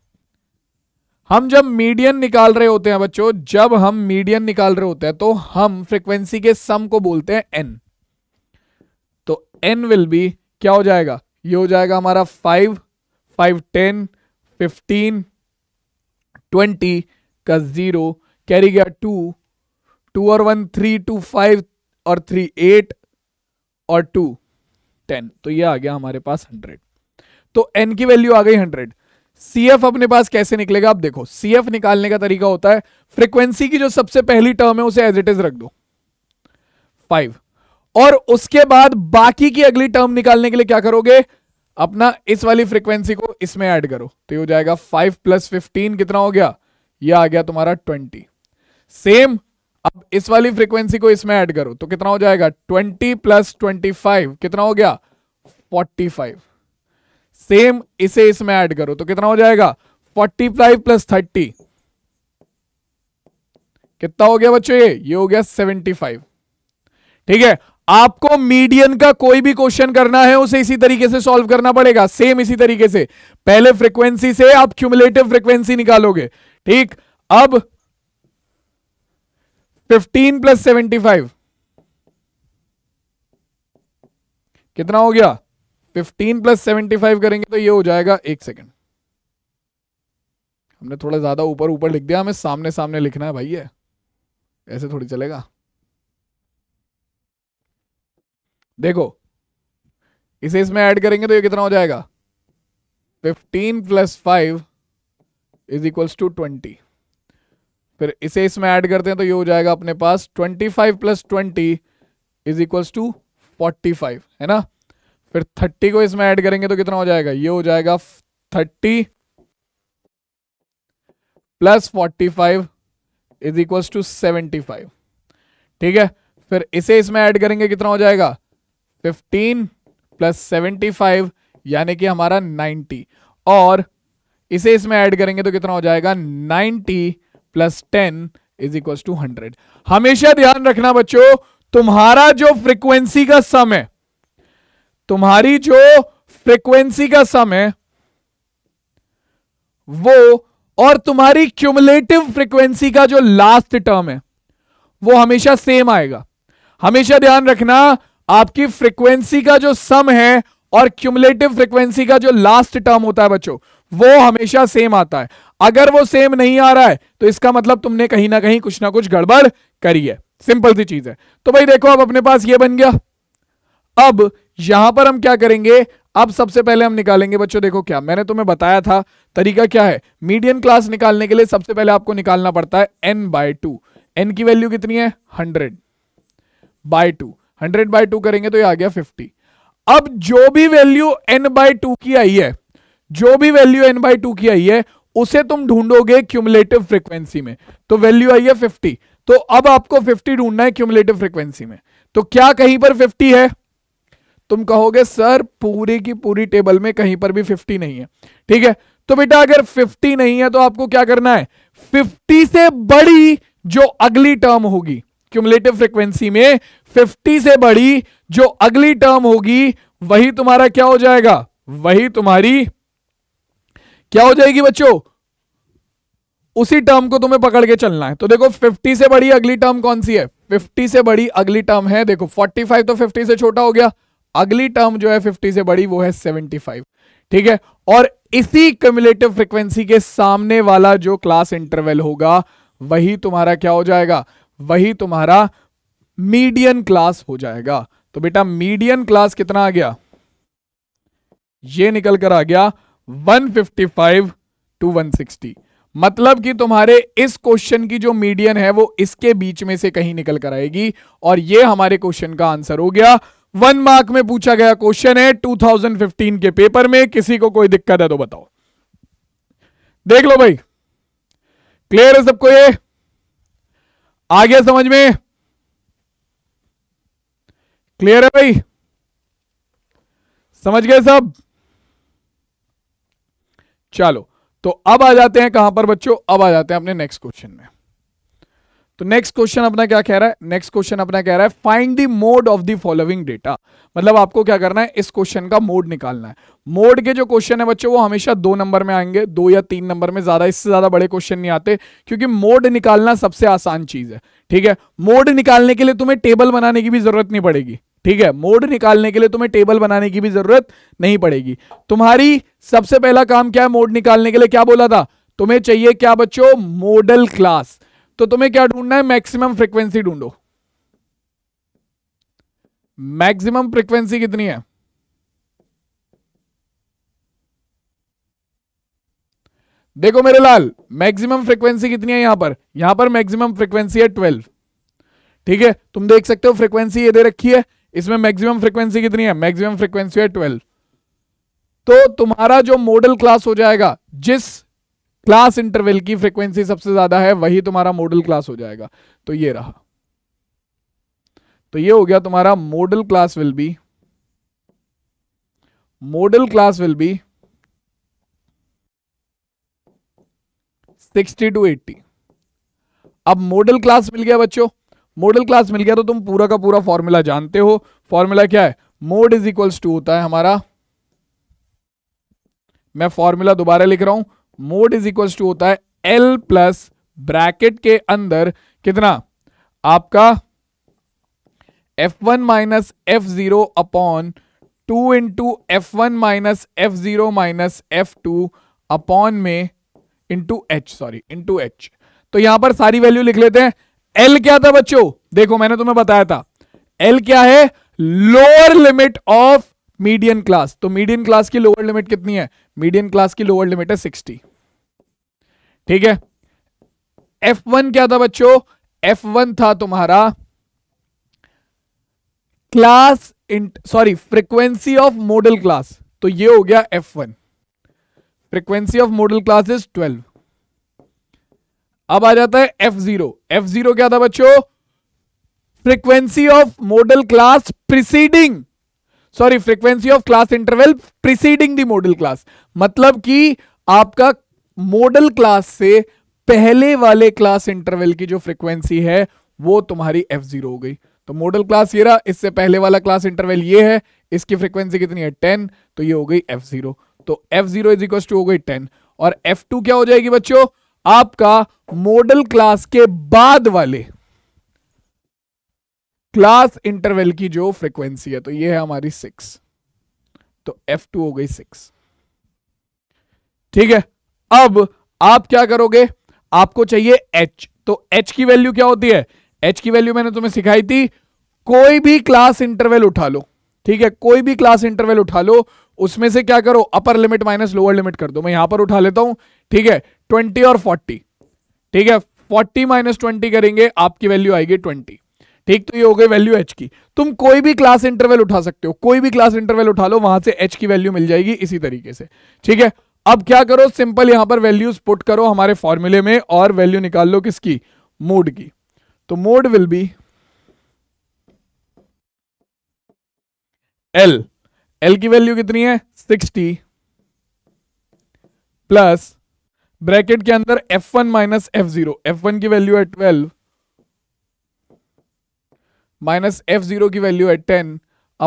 हम जब मीडियन निकाल रहे होते हैं बच्चों जब हम मीडियन निकाल रहे होते हैं तो हम फ्रीक्वेंसी के सम को बोलते हैं एन तो एन विल बी क्या हो जाएगा ये हो जाएगा हमारा five five ten fifteen twenty का जीरो कैरी गया टू टू और वन थ्री टू फाइव और थ्री एट और टू टेन तो ये आ गया हमारे पास हंड्रेड तो एन की वैल्यू आ गई हंड्रेड सीएफ अपने पास कैसे निकलेगा आप देखो सीएफ निकालने का तरीका होता है फ्रीक्वेंसी की जो सबसे पहली टर्म है उसे एज इट इज रख दो फाइव और उसके बाद बाकी की अगली टर्म निकालने के लिए क्या करोगे अपना इस वाली फ्रीक्वेंसी को इसमें ऐड करो तो हो जाएगा फाइव प्लस फिफ्टीन कितना हो गया यह आ गया तुम्हारा ट्वेंटी सेम अब इस वाली फ्रीक्वेंसी को इसमें ऐड करो तो कितना हो जाएगा ट्वेंटी प्लस ट्वेंटी फाइव कितना हो गया फोर्टी फाइव सेम इसे इसमें ऐड करो तो कितना हो जाएगा फोर्टी फाइव प्लस थर्टी कितना हो गया बच्चों ये ये हो गया सेवेंटी फाइव ठीक है आपको मीडियन का कोई भी क्वेश्चन करना है उसे इसी तरीके से सॉल्व करना पड़ेगा सेम इसी तरीके से पहले फ्रीक्वेंसी से आप क्यूमुलेटिव फ्रीक्वेंसी निकालोगे ठीक अब 15 प्लस फाइव कितना हो गया फिफ्टीन प्लस सेवेंटी फाइव करेंगे तो ये हो जाएगा एक सेकेंड हमने थोड़ा ज़्यादा ऊपर ऊपर लिख दिया हमें सामने सामने लिखना है भाई ये ऐसे थोड़ी चलेगा देखो इसे इसमें ऐड करेंगे तो ये कितना हो जाएगा fifteen plus five is equals to twenty फिर इसे इसमें ऐड करते हैं तो ये हो जाएगा अपने पास twenty five plus twenty is equals to forty five है ना फिर थर्टी को इसमें ऐड करेंगे तो कितना हो जाएगा ये हो जाएगा thirty plus forty five is equal to seventy five ठीक है फिर इसे इसमें ऐड करेंगे कितना हो जाएगा फिफ्टीन प्लस सेवेंटी फाइव यानी कि हमारा नाइन्टी और इसे इसमें ऐड करेंगे तो कितना हो जाएगा ninety plus ten is equal to hundred हमेशा ध्यान रखना बच्चों तुम्हारा जो फ्रीक्वेंसी का सम है तुम्हारी जो फ्रीक्वेंसी का सम है वो और तुम्हारी क्यूमुलेटिव फ्रीक्वेंसी का जो लास्ट टर्म है वो हमेशा सेम आएगा हमेशा ध्यान रखना आपकी फ्रीक्वेंसी का जो सम है और क्यूमुलेटिव फ्रीक्वेंसी का जो लास्ट टर्म होता है बच्चों वो हमेशा सेम आता है अगर वो सेम नहीं आ रहा है तो इसका मतलब तुमने कहीं ना कहीं कुछ ना कुछ गड़बड़ करी है सिंपल सी चीज है तो भाई देखो अब अपने पास ये बन गया अब यहां पर हम क्या करेंगे अब सबसे पहले हम निकालेंगे बच्चों देखो क्या मैंने तुम्हें बताया था तरीका क्या है मीडियन क्लास निकालने के लिए सबसे पहले आपको निकालना पड़ता है एन बाय टू एन की वैल्यू कितनी है hundred by two hundred by two करेंगे तो ये आ गया फिफ्टी अब जो भी वैल्यू एन बाय टू की आई है जो भी वैल्यू एन बाय टू की आई है उसे तुम ढूंढोगे क्यूमुलेटिव फ्रिक्वेंसी में तो वैल्यू आई है फिफ्टी तो अब आपको फिफ्टी ढूंढना है क्यूमुलेटिव फ्रिक्वेंसी में तो क्या कहीं पर फिफ्टी है तुम कहोगे सर पूरी की पूरी टेबल में कहीं पर भी फिफ्टी नहीं है ठीक है तो बेटा अगर फिफ्टी नहीं है तो आपको क्या करना है फिफ्टी से बड़ी जो अगली टर्म होगी क्यूमलेटिव फ्रिक्वेंसी में फिफ्टी से बड़ी जो अगली टर्म होगी वही तुम्हारा क्या हो जाएगा वही तुम्हारी क्या हो जाएगी बच्चों उसी टर्म को तुम्हें पकड़ के चलना है तो देखो 50 से बड़ी अगली टर्म कौन सी है 50 से बड़ी अगली टर्म है देखो 45 तो 50 से छोटा हो गया अगली टर्म जो है 50 से बड़ी वो है 75 ठीक है और इसी कम्युलेटिव फ्रिक्वेंसी के सामने वाला जो क्लास इंटरवल होगा वही तुम्हारा क्या हो जाएगा वही तुम्हारा मीडियन क्लास हो जाएगा तो बेटा मीडियन क्लास कितना आ गया ये निकल कर आ गया 155 टू 160 मतलब कि तुम्हारे इस क्वेश्चन की जो मीडियन है वो इसके बीच में से कहीं निकल कर आएगी और ये हमारे क्वेश्चन का आंसर हो गया वन मार्क में पूछा गया क्वेश्चन है 2015 के पेपर में किसी को कोई दिक्कत है तो बताओ देख लो भाई क्लियर है सबको ये आ गया समझ में क्लियर है भाई समझ गए सब चलो तो अब आ जाते हैं कहां पर बच्चों अब आ जाते हैं अपने नेक्स्ट क्वेश्चन में तो नेक्स्ट क्वेश्चन अपना क्या कह रहा है नेक्स्ट क्वेश्चन अपना कह रहा है find the mode of the following data मतलब आपको क्या करना है इस क्वेश्चन का मोड निकालना है मोड के जो क्वेश्चन है बच्चों वो हमेशा दो नंबर में आएंगे दो या तीन नंबर में ज्यादा इससे ज्यादा बड़े क्वेश्चन नहीं आते क्योंकि मोड निकालना सबसे आसान चीज है ठीक है मोड निकालने के लिए तुम्हें टेबल बनाने की भी जरूरत नहीं पड़ेगी ठीक है मोड निकालने के लिए तुम्हें टेबल बनाने की भी जरूरत नहीं पड़ेगी तुम्हारी सबसे पहला काम क्या है मोड निकालने के लिए क्या बोला था तुम्हें चाहिए क्या बच्चों मॉडल क्लास तो तुम्हें क्या ढूंढना है मैक्सिमम फ्रीक्वेंसी ढूंढो मैक्सिमम फ्रीक्वेंसी कितनी है देखो मेरे लाल मैक्सिमम फ्रीक्वेंसी कितनी है यहां पर यहां पर मैक्सिमम फ्रीक्वेंसी है ट्वेल्व ठीक है तुम देख सकते हो फ्रीक्वेंसी ये दे रखी है इसमें मैक्सिमम फ्रीक्वेंसी कितनी है मैक्सिमम फ्रीक्वेंसी है ट्वेल्व तो तुम्हारा जो मॉडल क्लास हो जाएगा जिस क्लास इंटरवल की फ्रीक्वेंसी सबसे ज्यादा है वही तुम्हारा मॉडल क्लास हो जाएगा तो ये रहा तो ये हो गया तुम्हारा modal class will be modal class will be 60 to 80 अब मॉडल क्लास मिल गया बच्चों मॉडल क्लास मिल गया तो तुम पूरा का पूरा फॉर्मूला जानते हो फॉर्मूला क्या है मोड इज इक्वल्स टू होता है हमारा मैं फॉर्मूला दोबारा लिख रहा हूं मोड इज इक्वल टू होता है एल प्लस ब्रैकेट के अंदर कितना आपका F one minus F zero upon two into F one minus F zero minus F two upon में into H sorry into H तो यहां पर सारी वैल्यू लिख लेते हैं एल क्या था बच्चों देखो मैंने तुम्हें बताया था एल क्या है lower limit of median class तो मीडियन क्लास की लोअर लिमिट कितनी है मीडियन क्लास की लोअर लिमिट है सिक्सटी ठीक है एफ वन क्या था बच्चों एफ वन था तुम्हारा class sorry frequency of modal class तो ये हो गया F one frequency of modal class is twelve अब आ जाता है एफ जीरो एफ जीरो क्या था बच्चों frequency of modal class preceding sorry frequency of class interval preceding the modal class मतलब कि आपका मॉडल क्लास से पहले वाले क्लास इंटरवल की जो फ्रीक्वेंसी है वो तुम्हारी एफ जीरो हो गई तो मॉडल क्लास ये रहा इससे पहले वाला क्लास इंटरवल ये है इसकी फ्रीक्वेंसी कितनी है टेन तो ये हो गई एफ जीरो तो F zero is equal to हो गई टेन और एफ टू क्या हो जाएगी बच्चों आपका मॉडल क्लास के बाद वाले क्लास इंटरवल की जो फ्रीक्वेंसी है तो ये है हमारी सिक्स तो एफ टू हो गई सिक्स ठीक है अब आप क्या करोगे आपको चाहिए एच तो एच की वैल्यू क्या होती है एच की वैल्यू मैंने तुम्हें सिखाई थी कोई भी क्लास इंटरवल उठा लो ठीक है कोई भी क्लास इंटरवल उठा लो उसमें से क्या करो upper limit minus lower limit कर दो मैं यहां पर उठा लेता हूं ठीक है ट्वेंटी और फोर्टी ठीक है फोर्टी माइनस ट्वेंटी करेंगे आपकी वैल्यू आएगी ट्वेंटी ठीक तो ये हो गई वैल्यू एच की तुम कोई भी क्लास इंटरवल उठा सकते हो कोई भी क्लास इंटरवल उठा लो वहां से एच की वैल्यू मिल जाएगी इसी तरीके से ठीक है अब क्या करो सिंपल यहां पर वैल्यूज पुट करो हमारे फॉर्मूले में और वैल्यू निकाल लो किसकी मोड की तो mode will be L L की वैल्यू कितनी है सिक्सटी प्लस ब्रैकेट के अंदर F one minus F zero F one की वैल्यू है ट्वेल्व माइनस एफ जीरो की वैल्यू है टेन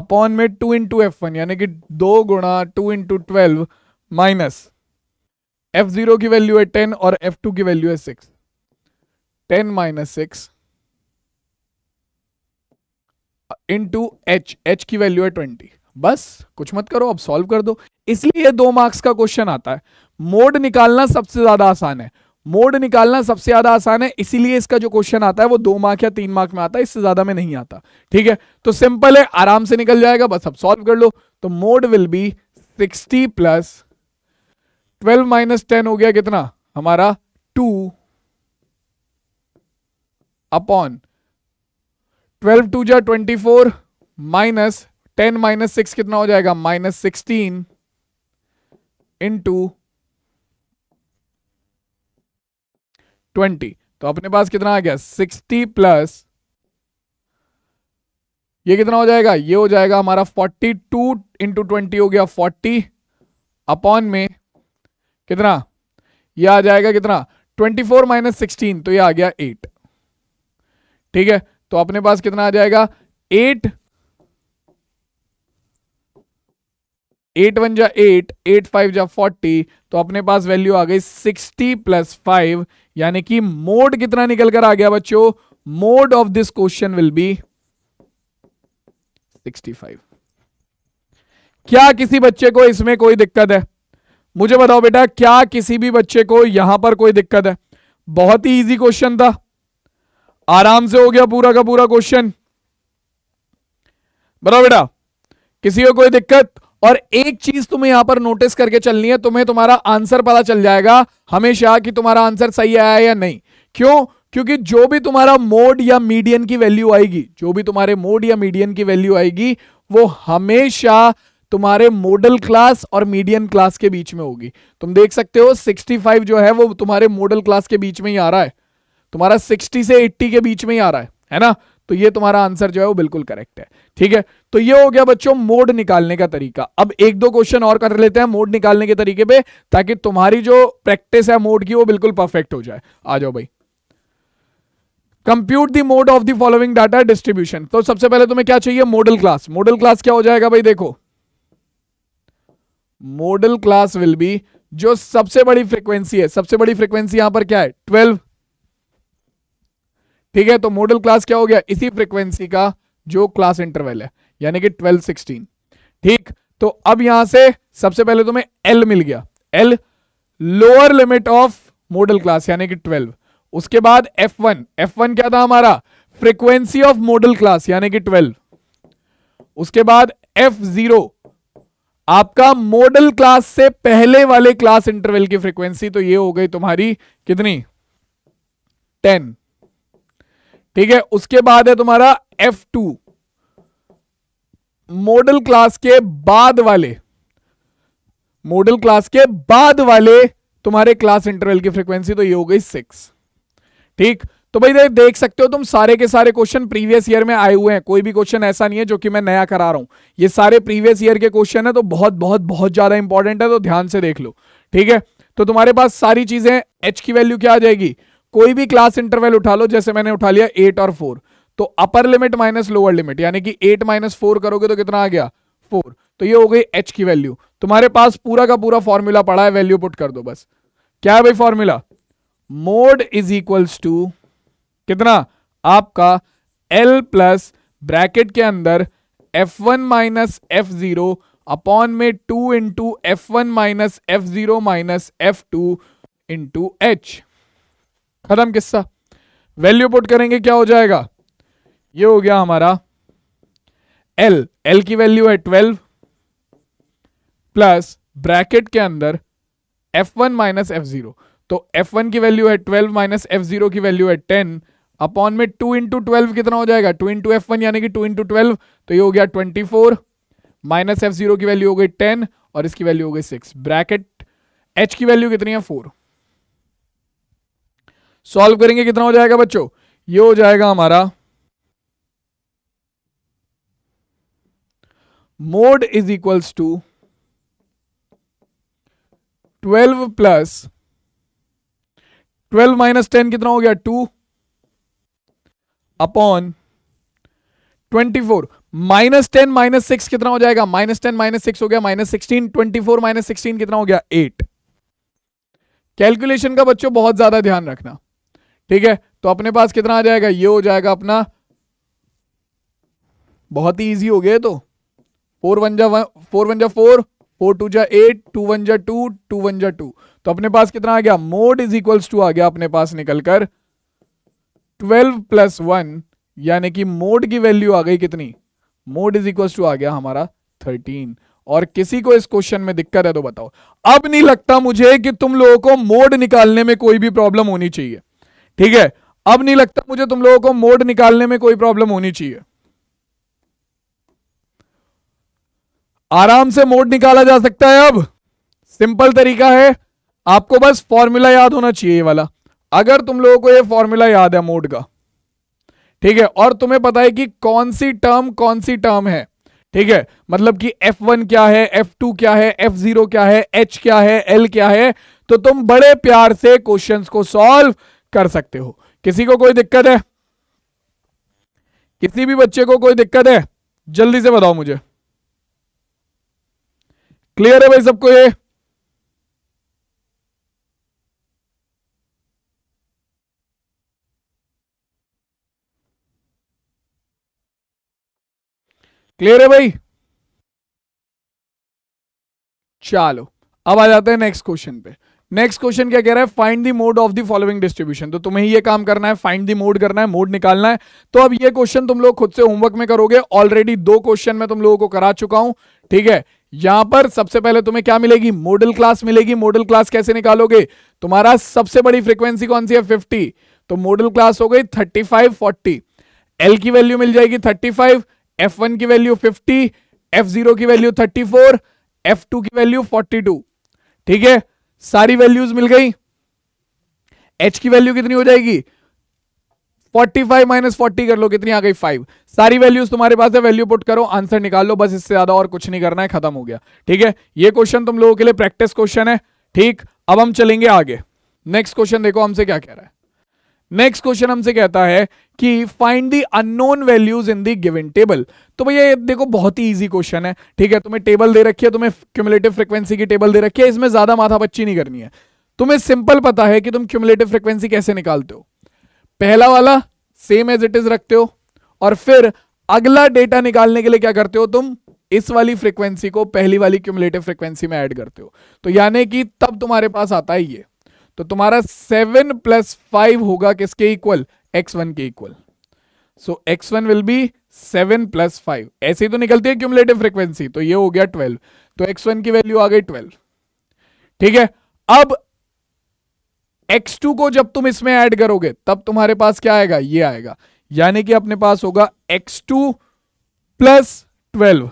अपॉन में टू इंटू एफ वन यानी कि दो गुणा two into twelve minus F zero की वैल्यू है टेन और एफ टू की वैल्यू है six ten minus six into H H की वैल्यू है ट्वेंटी बस कुछ मत करो अब सॉल्व कर दो इसलिए दो मार्क्स का क्वेश्चन आता है मोड निकालना सबसे ज्यादा आसान है मोड निकालना सबसे ज्यादा आसान है इसीलिए इसका जो क्वेश्चन आता है वो दो मार्क या तीन मार्क में आता है इससे ज्यादा में नहीं आता ठीक है तो सिंपल है आराम से निकल जाएगा बस अब सॉल्व कर लो तो mode will be sixty plus 12 minus ten हो गया कितना हमारा टू अपॉन ट्वेल्व टू जा twenty four minus ten minus six कितना हो जाएगा माइनस सिक्सटीन इंटू ट्वेंटी तो अपने पास कितना आ गया सिक्सटी प्लस ये कितना हो जाएगा ये हो जाएगा हमारा फोर्टी टू इंटू ट्वेंटी हो गया फोर्टी अपॉन में कितना ये आ जाएगा कितना 24 फोर माइनस सिक्सटीन तो ये आ गया 8 ठीक है तो अपने पास कितना आ जाएगा 8 एट वन जा एट एट फाइव जा फोर्टी तो अपने पास वैल्यू आ गई सिक्सटी प्लस फाइव यानी कि मोड कितना निकल कर आ गया बच्चों mode of this question will be sixty five क्या किसी बच्चे को इसमें कोई दिक्कत है मुझे बताओ बेटा क्या किसी भी बच्चे को यहां पर कोई दिक्कत है बहुत ही इजी क्वेश्चन था आराम से हो गया पूरा का पूरा क्वेश्चन बताओ बेटा किसी को कोई दिक्कत और एक चीज तुम्हें यहां पर नोटिस करके चलनी है तुम्हें तुम्हारा आंसर पता चल जाएगा हमेशा कि तुम्हारा आंसर सही आया या नहीं क्यों क्योंकि जो भी तुम्हारा मोड या मीडियन की वैल्यू आएगी जो भी तुम्हारे मोड या मीडियन की वैल्यू आएगी वो हमेशा तुम्हारे मॉडल क्लास और मीडियम क्लास के बीच में होगी तुम देख सकते हो 65 जो है वो तुम्हारे मॉडल क्लास के बीच में ही आ रहा है तुम्हारा 60 से 80 के बीच में ही आ रहा है है ना तो ये तुम्हारा आंसर जो है वो बिल्कुल करेक्ट है ठीक है तो ये हो गया बच्चों मोड निकालने का तरीका अब एक दो क्वेश्चन और कर लेते हैं मोड निकालने के तरीके पे ताकि तुम्हारी जो प्रैक्टिस है मोड की वो बिल्कुल परफेक्ट हो जाए आ जाओ भाई compute the mode of the following data distribution तो सबसे पहले तुम्हें क्या चाहिए मॉडल क्लास मॉडल क्लास क्या हो जाएगा भाई देखो मॉडल क्लास विल बी जो सबसे बड़ी फ्रीक्वेंसी है सबसे बड़ी फ्रीक्वेंसी यहां पर क्या है ट्वेल्व ठीक है तो मॉडल क्लास क्या हो गया इसी फ्रीक्वेंसी का जो क्लास इंटरवल है यानी कि ट्वेल्व सिक्सटीन ठीक तो अब यहां से सबसे पहले तुम्हें एल मिल गया L lower limit of modal class यानी कि ट्वेल्व उसके बाद एफ वन एफ वन क्या था हमारा फ्रीक्वेंसी ऑफ मॉडल क्लास यानी कि ट्वेल्व उसके बाद एफ जीरो आपका मॉडल क्लास से पहले वाले क्लास इंटरवल की फ्रीक्वेंसी तो ये हो गई तुम्हारी कितनी टेन ठीक है उसके बाद है तुम्हारा एफ टू मॉडल क्लास के बाद वाले मॉडल क्लास के बाद वाले तुम्हारे क्लास इंटरवल की फ्रीक्वेंसी तो ये हो गई सिक्स ठीक तो भाई देख, देख सकते हो तुम सारे के सारे क्वेश्चन प्रीवियस ईयर में आए हुए हैं कोई भी क्वेश्चन ऐसा नहीं है जो कि मैं नया करा रहा हूं ये सारे प्रीवियस ईयर के क्वेश्चन है तो बहुत बहुत बहुत ज्यादा इंपॉर्टेंट है तो ध्यान से देख लो ठीक है तो तुम्हारे पास सारी चीजें एच की वैल्यू क्या आ जाएगी कोई भी क्लास इंटरवेल उठा लो जैसे मैंने उठा लिया एट और फोर तो upper limit minus lower limit यानी कि एट माइनस फोर करोगे तो कितना आ गया फोर तो ये हो गई एच की वैल्यू तुम्हारे पास पूरा का पूरा फॉर्मूला पड़ा है वैल्यू पुट कर दो बस क्या है भाई formula mode is equals to कितना आपका L प्लस ब्रैकेट के अंदर F1 one minus F zero upon में two into F one minus F zero minus F two into H खत्म किस्सा वैल्यू पुट करेंगे क्या हो जाएगा ये हो गया हमारा L L की वैल्यू है ट्वेल्व प्लस ब्रैकेट के अंदर F1 one minus F zero तो F1 की वैल्यू है ट्वेल्व माइनस एफ जीरो की वैल्यू है टेन अपॉन में टू इंटू ट्वेल्व कितना हो जाएगा टू इंटू एफ वन यानी कि टू इंटू ट्वेल्व तो ये हो गया twenty four minus F zero की वैल्यू हो गई टेन और इसकी वैल्यू हो गई सिक्स ब्रैकेट एच की वैल्यू कितनी है फोर सॉल्व करेंगे कितना हो जाएगा बच्चों ये हो जाएगा हमारा mode is equals to twelve plus twelve minus ten कितना हो गया two upon twenty four minus ten minus six कितना हो जाएगा माइनस टेन माइनस सिक्स हो गया minus sixteen twenty four minus sixteen कितना हो गया एट कैलकुलेशन का बच्चों बहुत ज्यादा ध्यान रखना ठीक है तो अपने पास कितना आ जाएगा ये हो जाएगा अपना बहुत ही इजी हो गया तो फोर वन जा फोर वन जा फोर फोर टू जा एट टू वन जा टू टू वन जा टू तो अपने पास कितना आ गया मोड इज इक्वल्स टू आ गया अपने पास निकलकर ट्वेल्व प्लस वन यानी कि मोड की वैल्यू आ गई कितनी मोड इज इक्वल टू आ गया हमारा थर्टीन और किसी को इस क्वेश्चन में दिक्कत है तो बताओ अब नहीं लगता मुझे कि तुम लोगों को मोड निकालने में कोई भी प्रॉब्लम होनी चाहिए ठीक है अब नहीं लगता मुझे तुम लोगों को मोड निकालने में कोई प्रॉब्लम होनी चाहिए आराम से मोड निकाला जा सकता है अब सिंपल तरीका है आपको बस फॉर्मूला याद होना चाहिए ये वाला अगर तुम लोगों को ये फॉर्मूला याद है मोड का ठीक है और तुम्हें पता है कि कौन सी टर्म कौन सी टर्म है ठीक है मतलब कि F1 क्या है F2 क्या है F0 क्या है H क्या है L क्या है तो तुम बड़े प्यार से क्वेश्चंस को सॉल्व कर सकते हो किसी को कोई दिक्कत है किसी भी बच्चे को कोई दिक्कत है जल्दी से बताओ मुझे क्लियर है भाई सबको ये क्लियर है भाई चलो अब आ जाते हैं नेक्स्ट क्वेश्चन पे नेक्स्ट क्वेश्चन क्या कह रहा है find the mode of the following distribution तो तुम्हें ये काम करना है फाइंड द मोड करना है मोड निकालना है तो अब ये क्वेश्चन तुम लोग खुद से होमवर्क में करोगे ऑलरेडी दो क्वेश्चन में तुम लोगों को करा चुका हूं ठीक है यहां पर सबसे पहले तुम्हें क्या मिलेगी मॉडल क्लास मिलेगी मॉडल क्लास कैसे निकालोगे तुम्हारा सबसे बड़ी फ्रीक्वेंसी कौन सी है फिफ्टी तो मॉडल क्लास हो गई थर्टी फाइव फोर्टी एल की वैल्यू मिल जाएगी थर्टी फाइव एफ वन की वैल्यू फिफ्टी एफ जीरो की value thirty four F two की वैल्यू फोर्टी टू ठीक है सारी वैल्यूज मिल गई एच की वैल्यू कितनी हो जाएगी 45 फाइव माइनस फोर्टी कर लो कितनी आ गई फाइव सारी वैल्यूज तुम्हारे पास है वैल्यू पुट करो आंसर निकाल लो बस इससे ज्यादा और कुछ नहीं करना है खत्म हो गया ठीक है ये क्वेश्चन तुम लोगों के लिए प्रैक्टिस क्वेश्चन है ठीक अब हम चलेंगे आगे नेक्स्ट क्वेश्चन देखो हमसे क्या कह रहा है नेक्स्ट क्वेश्चन हमसे कहता है कि find the unknown values in the given table तो भैया ये देखो बहुत ही इजी क्वेश्चन है ठीक है तुम्हें टेबल दे रखी है तुम्हें क्यूमुलेटिव फ्रिक्वेंसी की टेबल दे रखी है इसमें ज्यादा माथा बच्ची नहीं करनी है तुम्हें सिंपल पता है कि तुम क्यूमुलेटिव फ्रिक्वेंसी कैसे निकालते हो पहला वाला सेम एज इट इज रखते हो और फिर अगला डेटा निकालने के लिए क्या करते हो तुम इस वाली फ्रिक्वेंसी को पहली वाली क्यूमुलेटिव फ्रिक्वेंसी में ऐड करते हो तो यानी कि तब तुम्हारे पास आता है ये तो तुम्हारा सेवन प्लस फाइव होगा किसके इक्वल एक्स वन के equal so X one will be seven plus five ऐसे ही तो निकलती है क्यूमलेटिव फ्रीक्वेंसी तो ये हो गया ट्वेल्व तो एक्स वन की वैल्यू आ गई ट्वेल्व ठीक है अब एक्स टू को जब तुम इसमें ऐड करोगे तब तुम्हारे पास क्या आएगा ये आएगा यानी कि अपने पास होगा X two plus twelve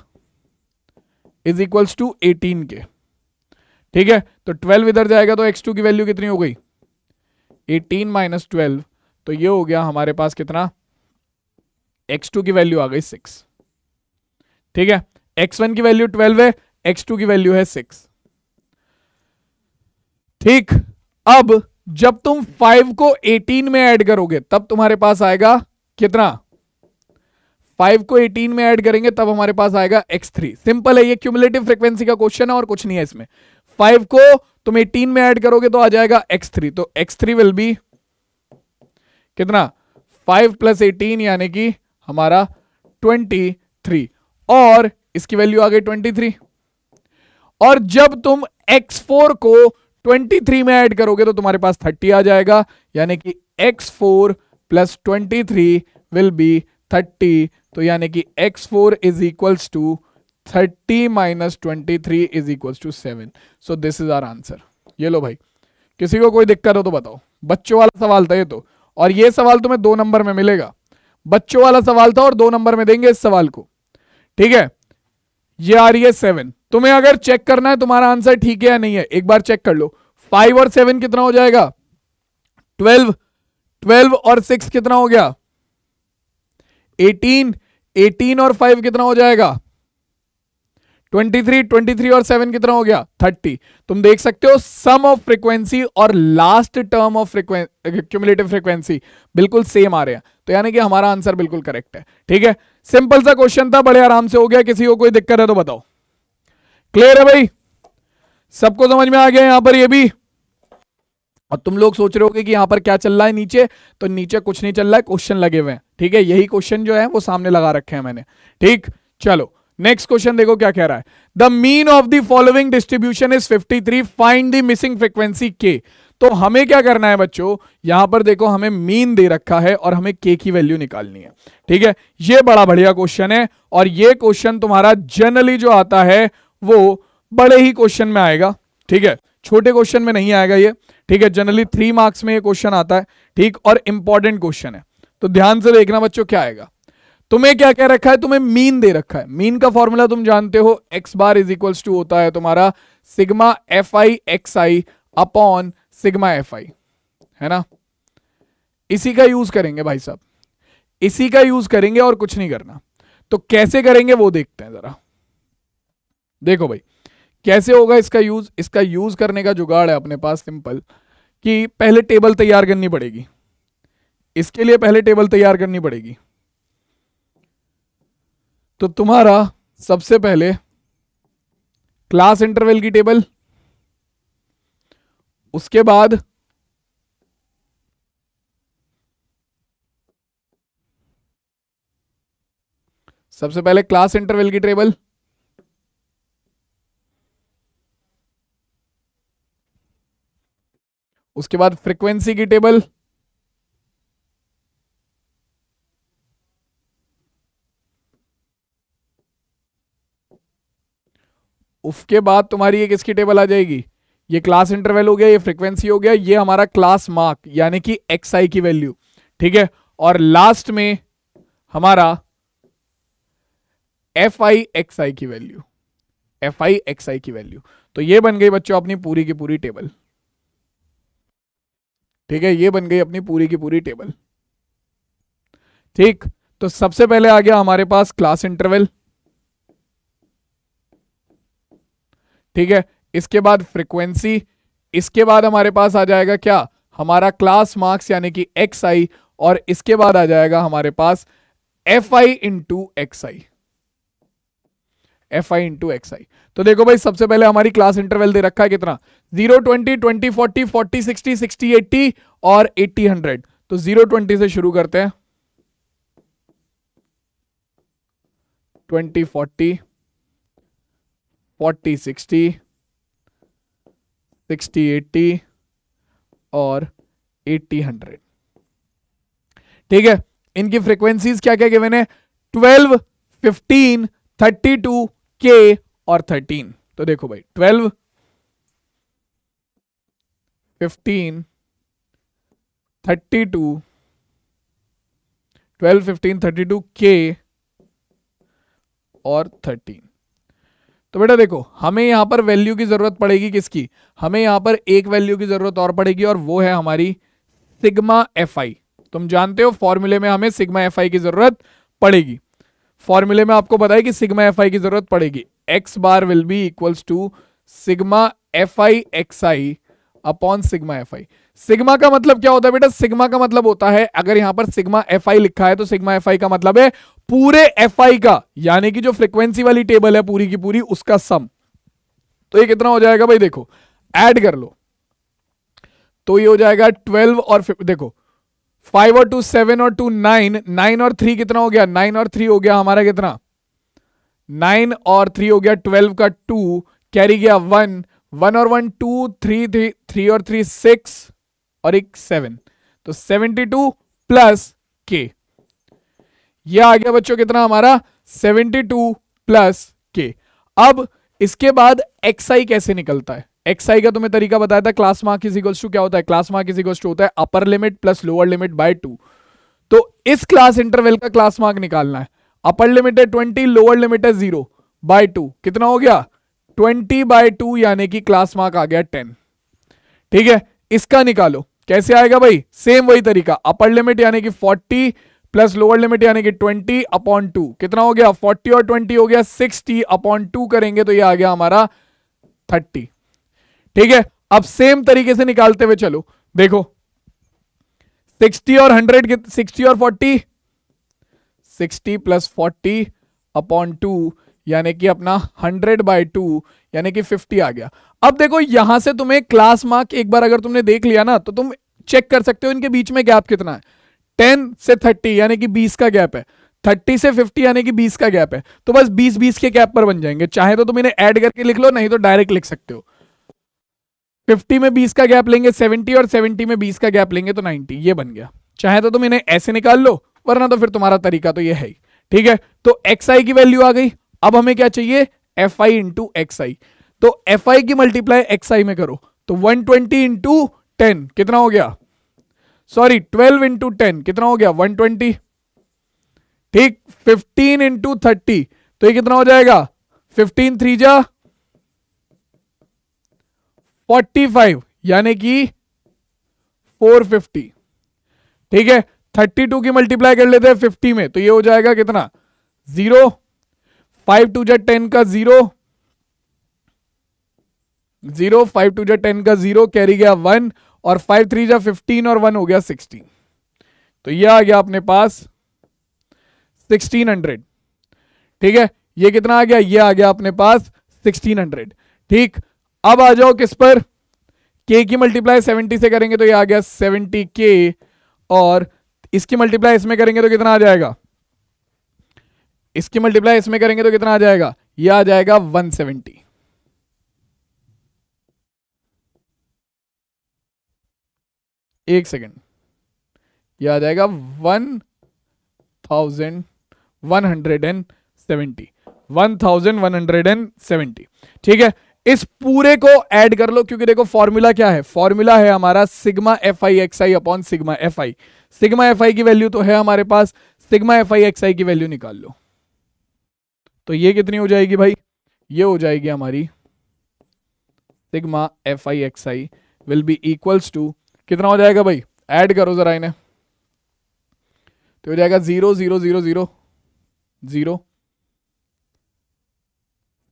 is equals to eighteen के ठीक है तो ट्वेल्व इधर जाएगा तो एक्स टू की वैल्यू कितनी हो गई एटीन माइनस ट्वेल्व तो ये हो गया हमारे पास कितना एक्स टू की वैल्यू आ गई सिक्स ठीक है एक्स वन की वैल्यू ट्वेल्व है एक्स टू की वैल्यू है सिक्स ठीक अब जब तुम फाइव को एटीन में ऐड करोगे तब तुम्हारे पास आएगा कितना फाइव को एटीन में ऐड करेंगे तब हमारे पास आएगा एक्स थ्री सिंपल है ये क्यूमुलेटिव फ्रीक्वेंसी का क्वेश्चन है और कुछ नहीं है इसमें फाइव को तुम एटीन में ऐड करोगे तो आ जाएगा एक्स थ्री तो एक्स थ्री विल बी कितना फाइव प्लस एटीन यानी कि हमारा ट्वेंटी थ्री और इसकी वैल्यू आ गई ट्वेंटी थ्री और जब तुम एक्स फोर को ट्वेंटी थ्री में ऐड करोगे तो तुम्हारे पास थर्टी आ जाएगा यानी कि X four plus twenty three will be thirty तो यानी कि X four is equals to thirty minus twenty three is equal to seven so this is our answer ये लो भाई किसी को कोई दिक्कत हो तो बताओ बच्चों वाला सवाल था ये तो और ये सवाल तुम्हें दो नंबर में मिलेगा बच्चों वाला सवाल था और दो नंबर में देंगे इस सवाल को ठीक है ये आ रही है सेवन तुम्हें अगर चेक करना है तुम्हारा आंसर ठीक है या नहीं है एक बार चेक कर लो फाइव और सेवन कितना हो जाएगा ट्वेल्व ट्वेल्व और सिक्स कितना हो गया एटीन एटीन और फाइव कितना हो जाएगा ट्वेंटी थ्री ट्वेंटी थ्री और सेवन कितना हो गया थर्टी तुम देख सकते हो सम ऑफ फ्रीक्वेंसी और last term of cumulative frequency बिल्कुल सेम आ रहे हैं तो यानी कि हमारा आंसर बिल्कुल करेक्ट है ठीक है सिंपल सा क्वेश्चन था बड़े आराम से हो गया किसी को कोई दिक्कत है तो बताओ क्लियर है भाई सबको समझ में आ गया यहां पर ये भी और तुम लोग सोच रहे हो कि यहां पर क्या चल रहा है नीचे तो नीचे कुछ नहीं चल रहा है क्वेश्चन लगे हुए हैं ठीक है यही क्वेश्चन जो है वो सामने लगा रखे हैं मैंने ठीक चलो नेक्स्ट क्वेश्चन देखो क्या कह रहा है the mean of the following distribution is 53 find the missing frequency के तो हमें क्या करना है बच्चों यहां पर देखो हमें मीन दे रखा है और हमें के की वैल्यू निकालनी है ठीक है ये बड़ा बढ़िया क्वेश्चन है और ये क्वेश्चन तुम्हारा जनरली जो आता है वो बड़े ही क्वेश्चन में आएगा ठीक है छोटे क्वेश्चन में नहीं आएगा ये ठीक है जनरली थ्री मार्क्स में ये क्वेश्चन आता है ठीक और इंपॉर्टेंट क्वेश्चन है तो ध्यान से देखना बच्चों क्या आएगा तुम्हें क्या कह रखा है तुम्हें मीन दे रखा है मीन का फॉर्मूला तुम जानते हो X bar is equals to होता है तुम्हारा sigma F I x I upon sigma F I है ना इसी का यूज करेंगे भाई साहब इसी का यूज करेंगे और कुछ नहीं करना तो कैसे करेंगे वो देखते हैं जरा देखो भाई कैसे होगा इसका यूज इसका यूज करने का जुगाड़ है अपने पास सिंपल कि पहले टेबल तैयार करनी पड़ेगी इसके लिए पहले टेबल तैयार करनी पड़ेगी तो तुम्हारा सबसे पहले क्लास इंटरवल की टेबल उसके बाद सबसे पहले क्लास इंटरवल की टेबल उसके बाद फ्रीक्वेंसी की टेबल उसके बाद तुम्हारी एक इसकी टेबल आ जाएगी ये क्लास इंटरवल हो गया ये फ्रिक्वेंसी हो गया ये हमारा क्लास मार्क यानी कि एक्स आई की वैल्यू ठीक है और लास्ट में हमारा एफ आई एक्स आई की वैल्यू एफ आई एक्स आई की वैल्यू तो ये बन गई बच्चों अपनी पूरी की पूरी टेबल ठीक है ये बन गई अपनी पूरी की पूरी टेबल ठीक तो सबसे पहले आ गया हमारे पास क्लास इंटरवल ठीक है इसके बाद फ्रिक्वेंसी इसके बाद हमारे पास आ जाएगा क्या हमारा क्लास मार्क्स यानी कि एक्स आई और इसके बाद आ जाएगा हमारे पास F I into x I F I into x I तो देखो भाई सबसे पहले हमारी क्लास इंटरवल दे रखा है कितना zero twenty twenty forty forty sixty sixty eighty और एट्टी हंड्रेड तो जीरो ट्वेंटी से शुरू करते हैं twenty forty forty sixty sixty eighty और एट्टी हंड्रेड ठीक है इनकी फ्रीक्वेंसीज क्या क्या गिवन है ट्वेल्व फिफ्टीन थर्टी टू के और थर्टीन तो देखो भाई twelve fifteen thirty two twelve fifteen thirty two के और थर्टीन तो बेटा देखो हमें यहां पर वैल्यू की ज़रूरत पड़ेगी किसकी हमें यहां पर एक वैल्यू की ज़रूरत और पड़ेगी और वो है हमारी सिग्मा एफ आई तुम जानते हो फॉर्मूले में हमें सिग्मा एफ आई की ज़रूरत पड़ेगी फॉर्मूले में आपको बताया कि सिग्मा एफ आई की ज़रूरत पड़ेगी X bar will be equals to sigma F I x I upon sigma F I sigma का मतलब क्या होता है बेटा सिग्मा का मतलब होता है अगर यहां पर सिग्मा एफ लिखा है तो सिग्मा एफ का मतलब है पूरे एफ का यानी कि जो फ्रिक्वेंसी वाली टेबल है पूरी की पूरी उसका सम तो ये कितना हो जाएगा भाई देखो ऐड कर लो तो ये हो जाएगा ट्वेल्व और देखो फाइव और टू सेवन और टू नाइन नाइन और थ्री कितना हो गया नाइन और थ्री हो गया हमारा कितना नाइन और थ्री हो गया ट्वेल्व का टू कैरी गया वन वन और one two three three three और थ्री सिक्स और एक सेवन तो सेवेंटी टू प्लस के ये आ गया बच्चों कितना हमारा सेवेंटी टू प्लस के अब इसके बाद एक्स आई कैसे निकलता है एक्स आई का तुम्हें तरीका बताया था class mark is equals to क्या होता है class mark is equals to होता है upper limit plus lower limit by two तो इस क्लास इंटरवल का क्लास मार्क निकालना है अपर लिमिट है ट्वेंटी लोअर लिमिट है जीरो बाय टू कितना हो गया ट्वेंटी बाय टू यानी कि क्लास मार्क आ गया टेन ठीक है इसका निकालो कैसे आएगा भाई सेम वही तरीका अपर लिमिट यानी कि 40 प्लस लोअर लिमिट यानी कि 20 अपॉन टू कितना हो गया 40 और 20 हो गया 60 अपॉन टू करेंगे तो ये आ गया हमारा 30 ठीक है अब सेम तरीके से निकालते हुए चलो देखो 60 और 100 60 और 40 60 प्लस 40 अपॉन टू यानी कि अपना 100 बाय टू यानी कि 50 आ गया अब देखो यहां से तुम्हें क्लास मार्क एक बार अगर तुमने देख लिया ना तो तुम चेक कर सकते हो इनके बीच में गैप कितना है टेन से थर्टी यानी कि बीस का गैप है थर्टी से फिफ्टी यानी कि बीस का गैप है तो बस बीस बीस के गैप पर बन जाएंगे चाहे तो तुम इन्हें ऐड करके लिख लो नहीं तो डायरेक्ट लिख सकते हो फिफ्टी में बीस का गैप लेंगे सेवेंटी और सेवेंटी में बीस का गैप लेंगे तो नाइनटी ये बन गया चाहे तो तुम इन्हें ऐसे निकाल लो वरना तो फिर तुम्हारा तरीका तो ये है ही ठीक है तो एक्स आई की वैल्यू आ गई अब हमें क्या चाहिए F I into x I तो एफ आई की मल्टीप्लाई एक्स आई में करो तो वन ट्वेंटी इंटू टेन कितना हो गया सॉरी ट्वेल्व इंटू टेन कितना हो गया वन ट्वेंटी ठीक फिफ्टीन इंटू थर्टी तो ये कितना हो जाएगा फिफ्टीन थ्री जा फोर्टी फाइव यानी कि फोर फिफ्टी ठीक है थर्टी टू की मल्टीप्लाई कर लेते हैं फिफ्टी में तो ये हो जाएगा कितना जीरो फाइव टू जा टेन का जीरो जीरो फाइव टू जा टेन का जीरो कैरी गया वन और फाइव थ्री जा फिफ्टीन और वन हो गया सिक्सटीन तो ये आ गया अपने पास सिक्सटीन हंड्रेड ठीक है ये कितना आ गया ये आ गया अपने पास सिक्सटीन हंड्रेड ठीक अब आ जाओ किस पर के की मल्टीप्लाई सेवेंटी से करेंगे तो ये आ गया सेवेंटी के और इसकी मल्टीप्लाई इसमें करेंगे तो कितना आ जाएगा इसकी मल्टीप्लाई इसमें करेंगे तो कितना आ जाएगा यह आ जाएगा वन सेवेंटी एक सेकेंड यह आ जाएगा one thousand one hundred and seventy one thousand one hundred and seventy ठीक है इस पूरे को ऐड कर लो क्योंकि देखो फॉर्मूला क्या है फॉर्मूला है हमारा sigma F I x I upon sigma F I sigma F I की वैल्यू तो है हमारे पास सिग्मा एफ आई एक्स आई की वैल्यू निकाल लो तो ये कितनी हो जाएगी भाई ये हो जाएगी हमारी sigma F I x I will be equals to कितना हो जाएगा भाई ऐड करो जरा इन्हें तो हो जाएगा zero zero zero zero zero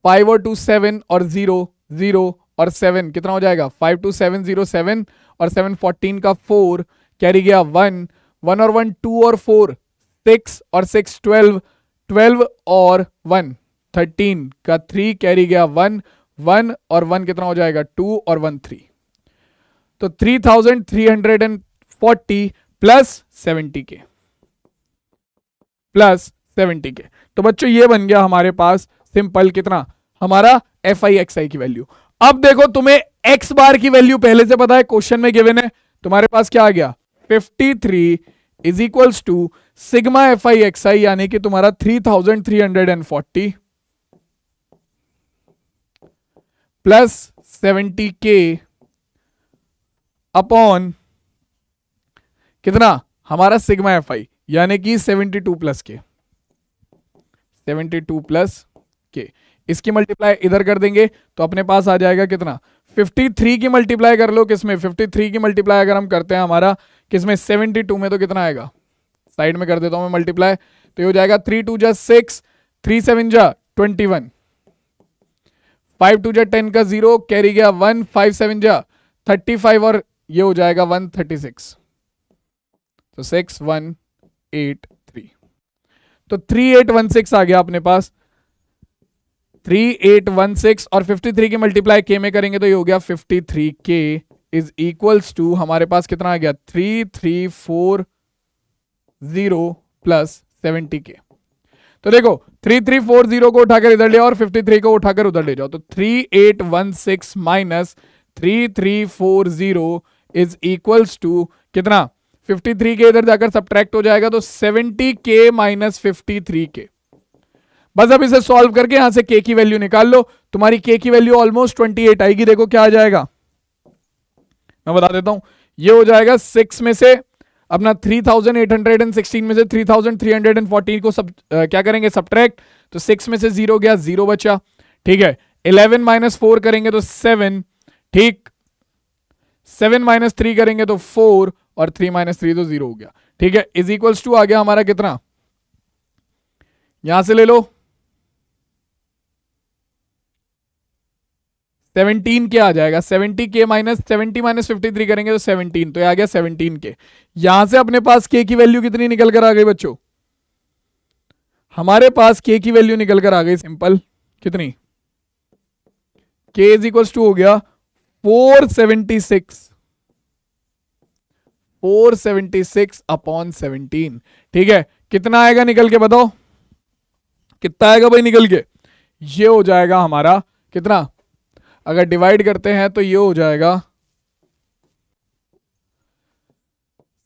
five और टू सेवन और जीरो जीरो और सेवन कितना हो जाएगा five two seven zero seven और सेवन फोर्टीन का फोर कैरी गया वन वन और वन टू और फोर सिक्स और सिक्स ट्वेल्व ट्वेल्व और वन थर्टीन का थ्री कैरी गया वन वन और वन कितना हो जाएगा टू और वन थ्री तो three thousand three hundred and forty plus seventy K plus seventy K तो बच्चों ये बन गया हमारे पास सिंपल कितना हमारा एफ आई एक्स आई की वैल्यू अब देखो तुम्हें एक्स बार की वैल्यू पहले से पता है क्वेश्चन में गिवन है तुम्हारे पास क्या आ गया fifty three is equals to sigma F I x I यानी कि तुम्हारा three thousand three hundred and forty plus seventy K upon कितना हमारा सिग्मा एफ आई यानी कि 72 प्लस के 72 प्लस के इसकी मल्टीप्लाई इधर कर देंगे तो अपने पास आ जाएगा कितना 53 की मल्टीप्लाई कर लो किसमें 53 की मल्टीप्लाई अगर हम करते हैं हमारा किसमें 72 में तो कितना आएगा साइड में कर देता हूं मैं मल्टीप्लाई तो ये हो जाएगा थ्री टू जा सिक्स थ्री सेवन जा ट्वेंटी वन फाइव टू जा टेन का जीरो कैरी गया वन फाइव सेवन जा थर्टी फाइव और ये हो जाएगा वन थर्टी सिक्स तो सिक्स वन एट थ्री तो थ्री एट वन सिक्स आ गया अपने पास थ्री एट वन सिक्स और फिफ्टी थ्री की मल्टीप्लाई के में करेंगे तो ये हो गया fifty three K is equals to हमारे पास कितना आ गया three three four zero plus seventy K तो देखो थ्री थ्री फोर जीरो को उठाकर इधर ले और फिफ्टी थ्री को उठाकर उधर ले जाओ तो three eight one six minus three three four zero is equals to कितना 53 के इधर जाकर सब्ट्रैक्ट हो जाएगा तो 70 के माइनस फिफ्टी के बस अब इसे सॉल्व करके यहां से के की वैल्यू निकाल लो तुम्हारी के की वैल्यू ऑलमोस्ट 28 आएगी देखो क्या आ जाएगा मैं बता देता हूं ये हो जाएगा सिक्स में से अपना 3816 में से 3314 को सब आ, क्या करेंगे सब्ट्रैक्ट तो सिक्स में से जीरो गया जीरो बचा ठीक है इलेवन माइनस फोर करेंगे तो सेवन ठीक सेवन माइनस थ्री करेंगे तो फोर और थ्री माइनस थ्री तो जीरो हो गया ठीक है इज इक्वल्स टू आ गया हमारा कितना यहां से ले लो सेवनटीन के आ जाएगा seventy K minus seventy minus fifty three करेंगे तो सेवनटीन तो आ गया सेवनटीन के यहां से अपने पास के की वैल्यू कितनी निकल कर आ गई बच्चों हमारे पास के की वैल्यू निकल कर आ गई सिंपल कितनी के इज इक्वल्स टू हो गया four seventy six upon seventeen ठीक है कितना आएगा निकल के बताओ कितना आएगा भाई निकल के ये हो जाएगा हमारा कितना अगर डिवाइड करते हैं तो ये हो जाएगा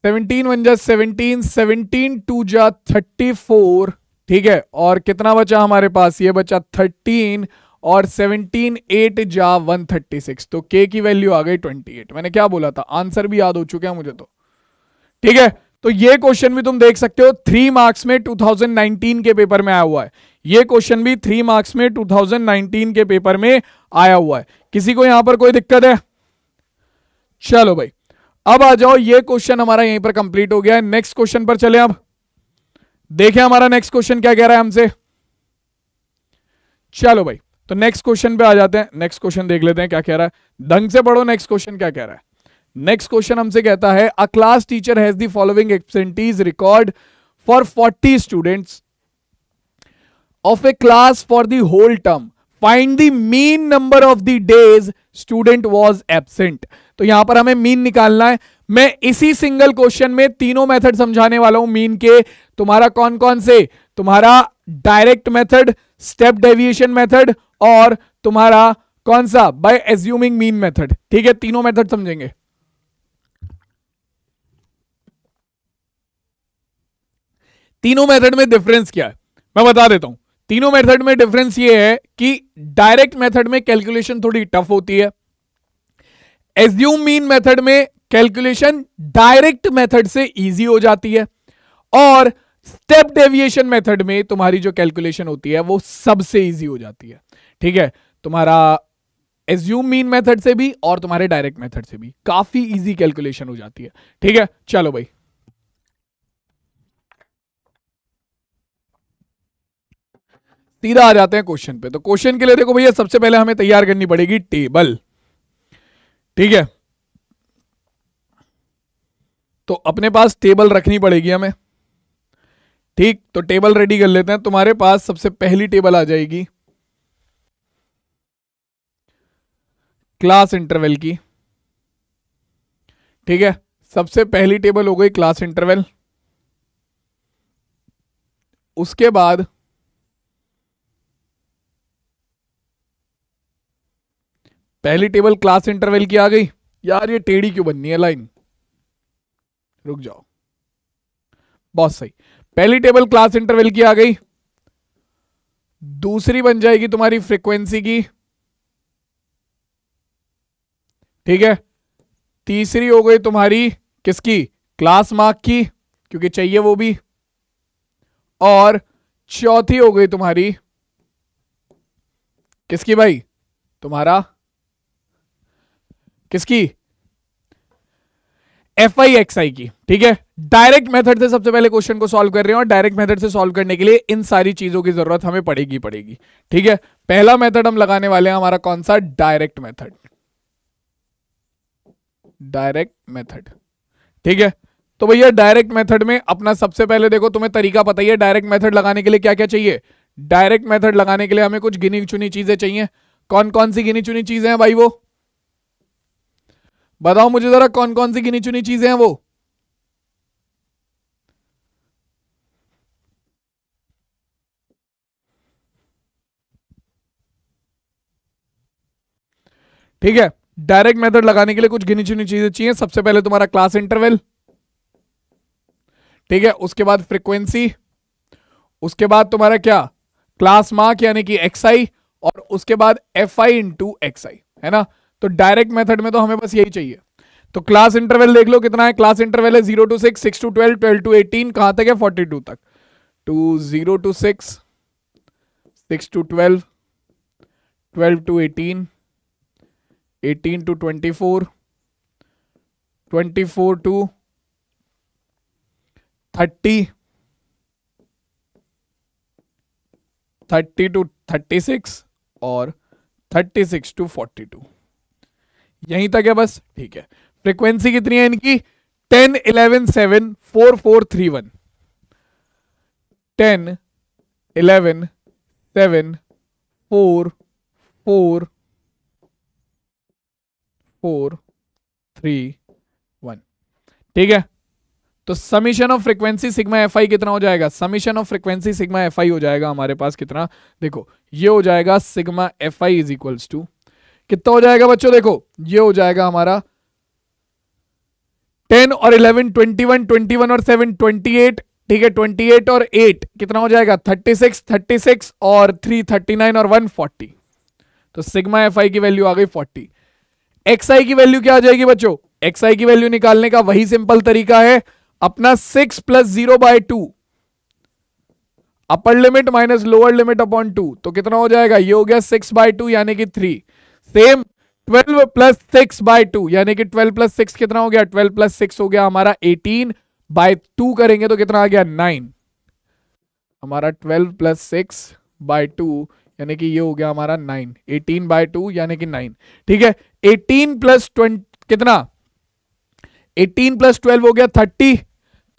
सेवनटीन वन जा सेवनटीन सेवनटीन टू जा थर्टी फोर ठीक है और कितना बचा हमारे पास ये बचा थर्टीन और 17 एट जा 136 तो के की वैल्यू आ गई 28 मैंने क्या बोला था आंसर भी याद हो चुका है मुझे तो ठीक है तो ये क्वेश्चन भी तुम देख सकते हो थ्री मार्क्स में 2019 के पेपर में आया हुआ है ये क्वेश्चन भी थ्री मार्क्स में 2019 के पेपर में आया हुआ है किसी को यहां पर कोई दिक्कत है चलो भाई अब आ जाओ ये क्वेश्चन हमारा यहीं पर कंप्लीट हो गया है नेक्स्ट क्वेश्चन पर चले अब देखें हमारा नेक्स्ट क्वेश्चन क्या कह रहा है हमसे चलो भाई तो नेक्स्ट क्वेश्चन पे आ जाते हैं नेक्स्ट क्वेश्चन देख लेते हैं क्या कह रहा है ढंग से पढ़ो नेक्स्ट क्वेश्चन क्या कह रहा है नेक्स्ट क्वेश्चन हमसे कहता है a class teacher has the following absentees record for forty students of a class for the whole term find the mean number of the days student was absent तो यहां पर हमें मीन निकालना है मैं इसी सिंगल क्वेश्चन में तीनों मेथड समझाने वाला हूं मीन के तुम्हारा कौन कौन से तुम्हारा direct method step deviation method और तुम्हारा कौन सा बाय एज्यूमिंग मीन मेथड ठीक है तीनों मेथड समझेंगे तीनों मेथड में डिफरेंस क्या है मैं बता देता हूं तीनों मेथड में डिफरेंस ये है कि डायरेक्ट मेथड में कैलकुलेशन थोड़ी टफ होती है एज्यूम मीन मेथड में कैलकुलेशन डायरेक्ट मेथड से इजी हो जाती है और स्टेप डेविएशन मेथड में तुम्हारी जो कैलकुलेशन होती है वो सबसे इजी हो जाती है ठीक है तुम्हारा एज्यूम मीन मेथड से भी और तुम्हारे डायरेक्ट मेथड से भी काफी इजी कैलकुलेशन हो जाती है ठीक है चलो भाई सीधा आ जाते हैं क्वेश्चन पे तो क्वेश्चन के लिए देखो भैया सबसे पहले हमें तैयार करनी पड़ेगी टेबल ठीक है तो अपने पास टेबल रखनी पड़ेगी हमें ठीक तो टेबल रेडी कर लेते हैं तुम्हारे पास सबसे पहली टेबल आ जाएगी क्लास इंटरवल की ठीक है सबसे पहली टेबल हो गई क्लास इंटरवल उसके बाद पहली टेबल क्लास इंटरवल की आ गई यार ये टेढ़ी क्यों बननी है लाइन रुक जाओ बहुत सही पहली टेबल क्लास इंटरवल की आ गई दूसरी बन जाएगी तुम्हारी फ्रीक्वेंसी की ठीक है तीसरी हो गई तुम्हारी किसकी क्लास मार्क की क्योंकि चाहिए वो भी और चौथी हो गई तुम्हारी किसकी भाई तुम्हारा किसकी एफ आई एक्स आई की ठीक है डायरेक्ट मेथड से सबसे पहले क्वेश्चन को सॉल्व कर रहे हैं और डायरेक्ट मेथड से सॉल्व करने के लिए इन सारी चीजों की जरूरत हमें पड़ेगी पड़ेगी ठीक है पहला मेथड हम लगाने वाले हैं हमारा कौन सा डायरेक्ट मेथड डायरेक्ट मेथड ठीक है तो भैया डायरेक्ट मेथड में अपना सबसे पहले देखो तुम्हें तरीका पता ही है डायरेक्ट मेथड लगाने के लिए क्या क्या चाहिए डायरेक्ट मेथड लगाने के लिए हमें कुछ गिनी चुनी चीजें चाहिए कौन कौन सी गिनी चुनी चीजें हैं भाई वो बताओ मुझे जरा कौन कौन सी गिनी चुनी चीजें हैं वो ठीक है डायरेक्ट मेथड लगाने के लिए कुछ गिनी चुनी चीजें चाहिए सबसे पहले तुम्हारा क्लास इंटरवल ठीक है उसके बाद फ्रीक्वेंसी उसके बाद तुम्हारा क्या क्लास मार्क यानी कि एक्स आई और उसके बाद F I into x I है ना तो डायरेक्ट मेथड में तो हमें बस यही चाहिए तो क्लास इंटरवल देख लो कितना है क्लास इंटरवल है zero to six six to twelve twelve to eighteen कहां तक है फोर्टी टू तक two zero to six six to twelve twelve to eighteen eighteen to twenty four twenty four to thirty thirty to thirty six और thirty six to forty two यहीं तक है बस ठीक है फ्रीक्वेंसी कितनी है इनकी ten eleven seven four four three one ten eleven seven four four four three one ठीक है तो summation of frequency sigma F I कितना हो जाएगा summation of frequency sigma F I हो जाएगा हमारे पास कितना देखो ये हो जाएगा sigma F I is equals to कितना हो जाएगा बच्चों देखो ये हो जाएगा हमारा टेन और eleven twenty one twenty one और सेवन ट्वेंटी एट ठीक है ट्वेंटी एट और एट कितना हो जाएगा थर्टी सिक्स थर्टी सिक्स और थ्री थर्टी नाइन और वन फोर्टी तो सिग्मा एफ आई की वैल्यू आ गई फोर्टी एक्स आई की वैल्यू क्या आ जाएगी बच्चों एक्स आई की वैल्यू निकालने का वही सिंपल तरीका है अपना six plus zero by two upper limit minus lower limit upon two तो कितना हो जाएगा ये हो गया सिक्स बाय टू यानी कि three same twelve plus six by two यानी कि ट्वेल्व प्लस सिक्स कितना हो गया ट्वेल्व प्लस सिक्स हो गया हमारा एटीन बाय टू करेंगे तो कितना आ गया नाइन हमारा twelve plus six by two यानी कि ये हो गया हमारा नाइन एटीन बाय टू यानी कि नाइन ठीक है एटीन प्लस ट्वेंटी कितना एटीन प्लस ट्वेल्व हो गया थर्टी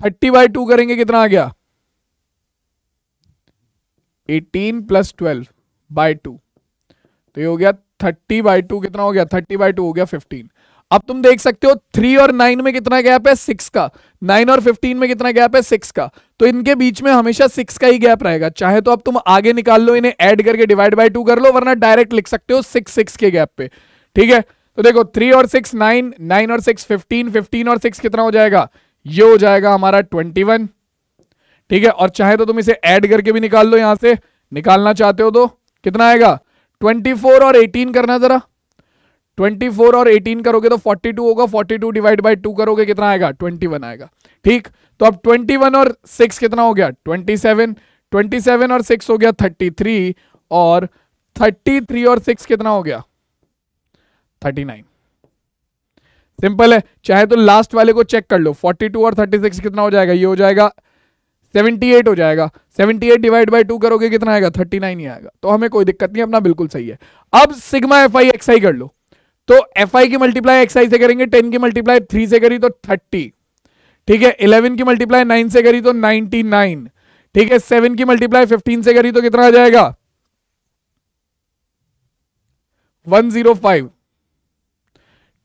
थर्टी बाय टू करेंगे कितना आ गया eighteen plus twelve by two तो ये हो गया थर्टी बाय टू कितना हो गया थर्टी बाय टू हो गया फिफ्टीन अब तुम देख सकते हो थ्री और नाइन में कितना गैप है सिक्स का नाइन और फिफ्टीन में कितना गैप है सिक्स का तो इनके बीच में हमेशा सिक्स का ही गैप रहेगा चाहे तो अब तुम आगे निकाल लो इन्हें ऐड करके डिवाइड बाय टू कर लो वरना डायरेक्ट लिख सकते हो सिक्स सिक्स के गैप पे ठीक है तो देखो थ्री और सिक्स नाइन नाइन और सिक्स फिफ्टीन फिफ्टीन और सिक्स कितना हो जाएगा ये हो जाएगा हमारा ट्वेंटी वन ठीक है और चाहे तो तुम इसे ऐड करके भी निकाल लो यहां से निकालना चाहते हो तो कितना आएगा ट्वेंटी फोर और एटीन करना जरा ट्वेंटी फोर और एटीन करोगे तो फोर्टी टू होगा forty two divide by two करोगे कितना आएगा ट्वेंटी वन आएगा ठीक तो अब ट्वेंटी वन और सिक्स कितना हो गया ट्वेंटी सेवन ट्वेंटी सेवन और सिक्स हो गया थर्टी थ्री और थर्टी थ्री और सिक्स कितना हो गया थर्टी नाइन सिंपल है चाहे तो लास्ट वाले को चेक कर लो फोर्टी टू और थर्टी सिक्स कितना हो जाएगा ये हो जाएगा सेवेंटी एट हो जाएगा seventy eight divide by two करोगे कितना आएगा थर्टी नाइन ही आएगा तो हमें कोई दिक्कत नहीं अपना बिल्कुल सही है अब sigma F I x i कर लो तो एफ आई की मल्टीप्लाई एक्सआई से करेंगे टेन की मल्टीप्लाई थ्री से करी तो थर्टी ठीक है इलेवन की मल्टीप्लाई नाइन से करी तो नाइनटी नाइन ठीक है सेवन की मल्टीप्लाई फिफ्टीन से करी तो कितना आ जाएगा वन जीरो फाइव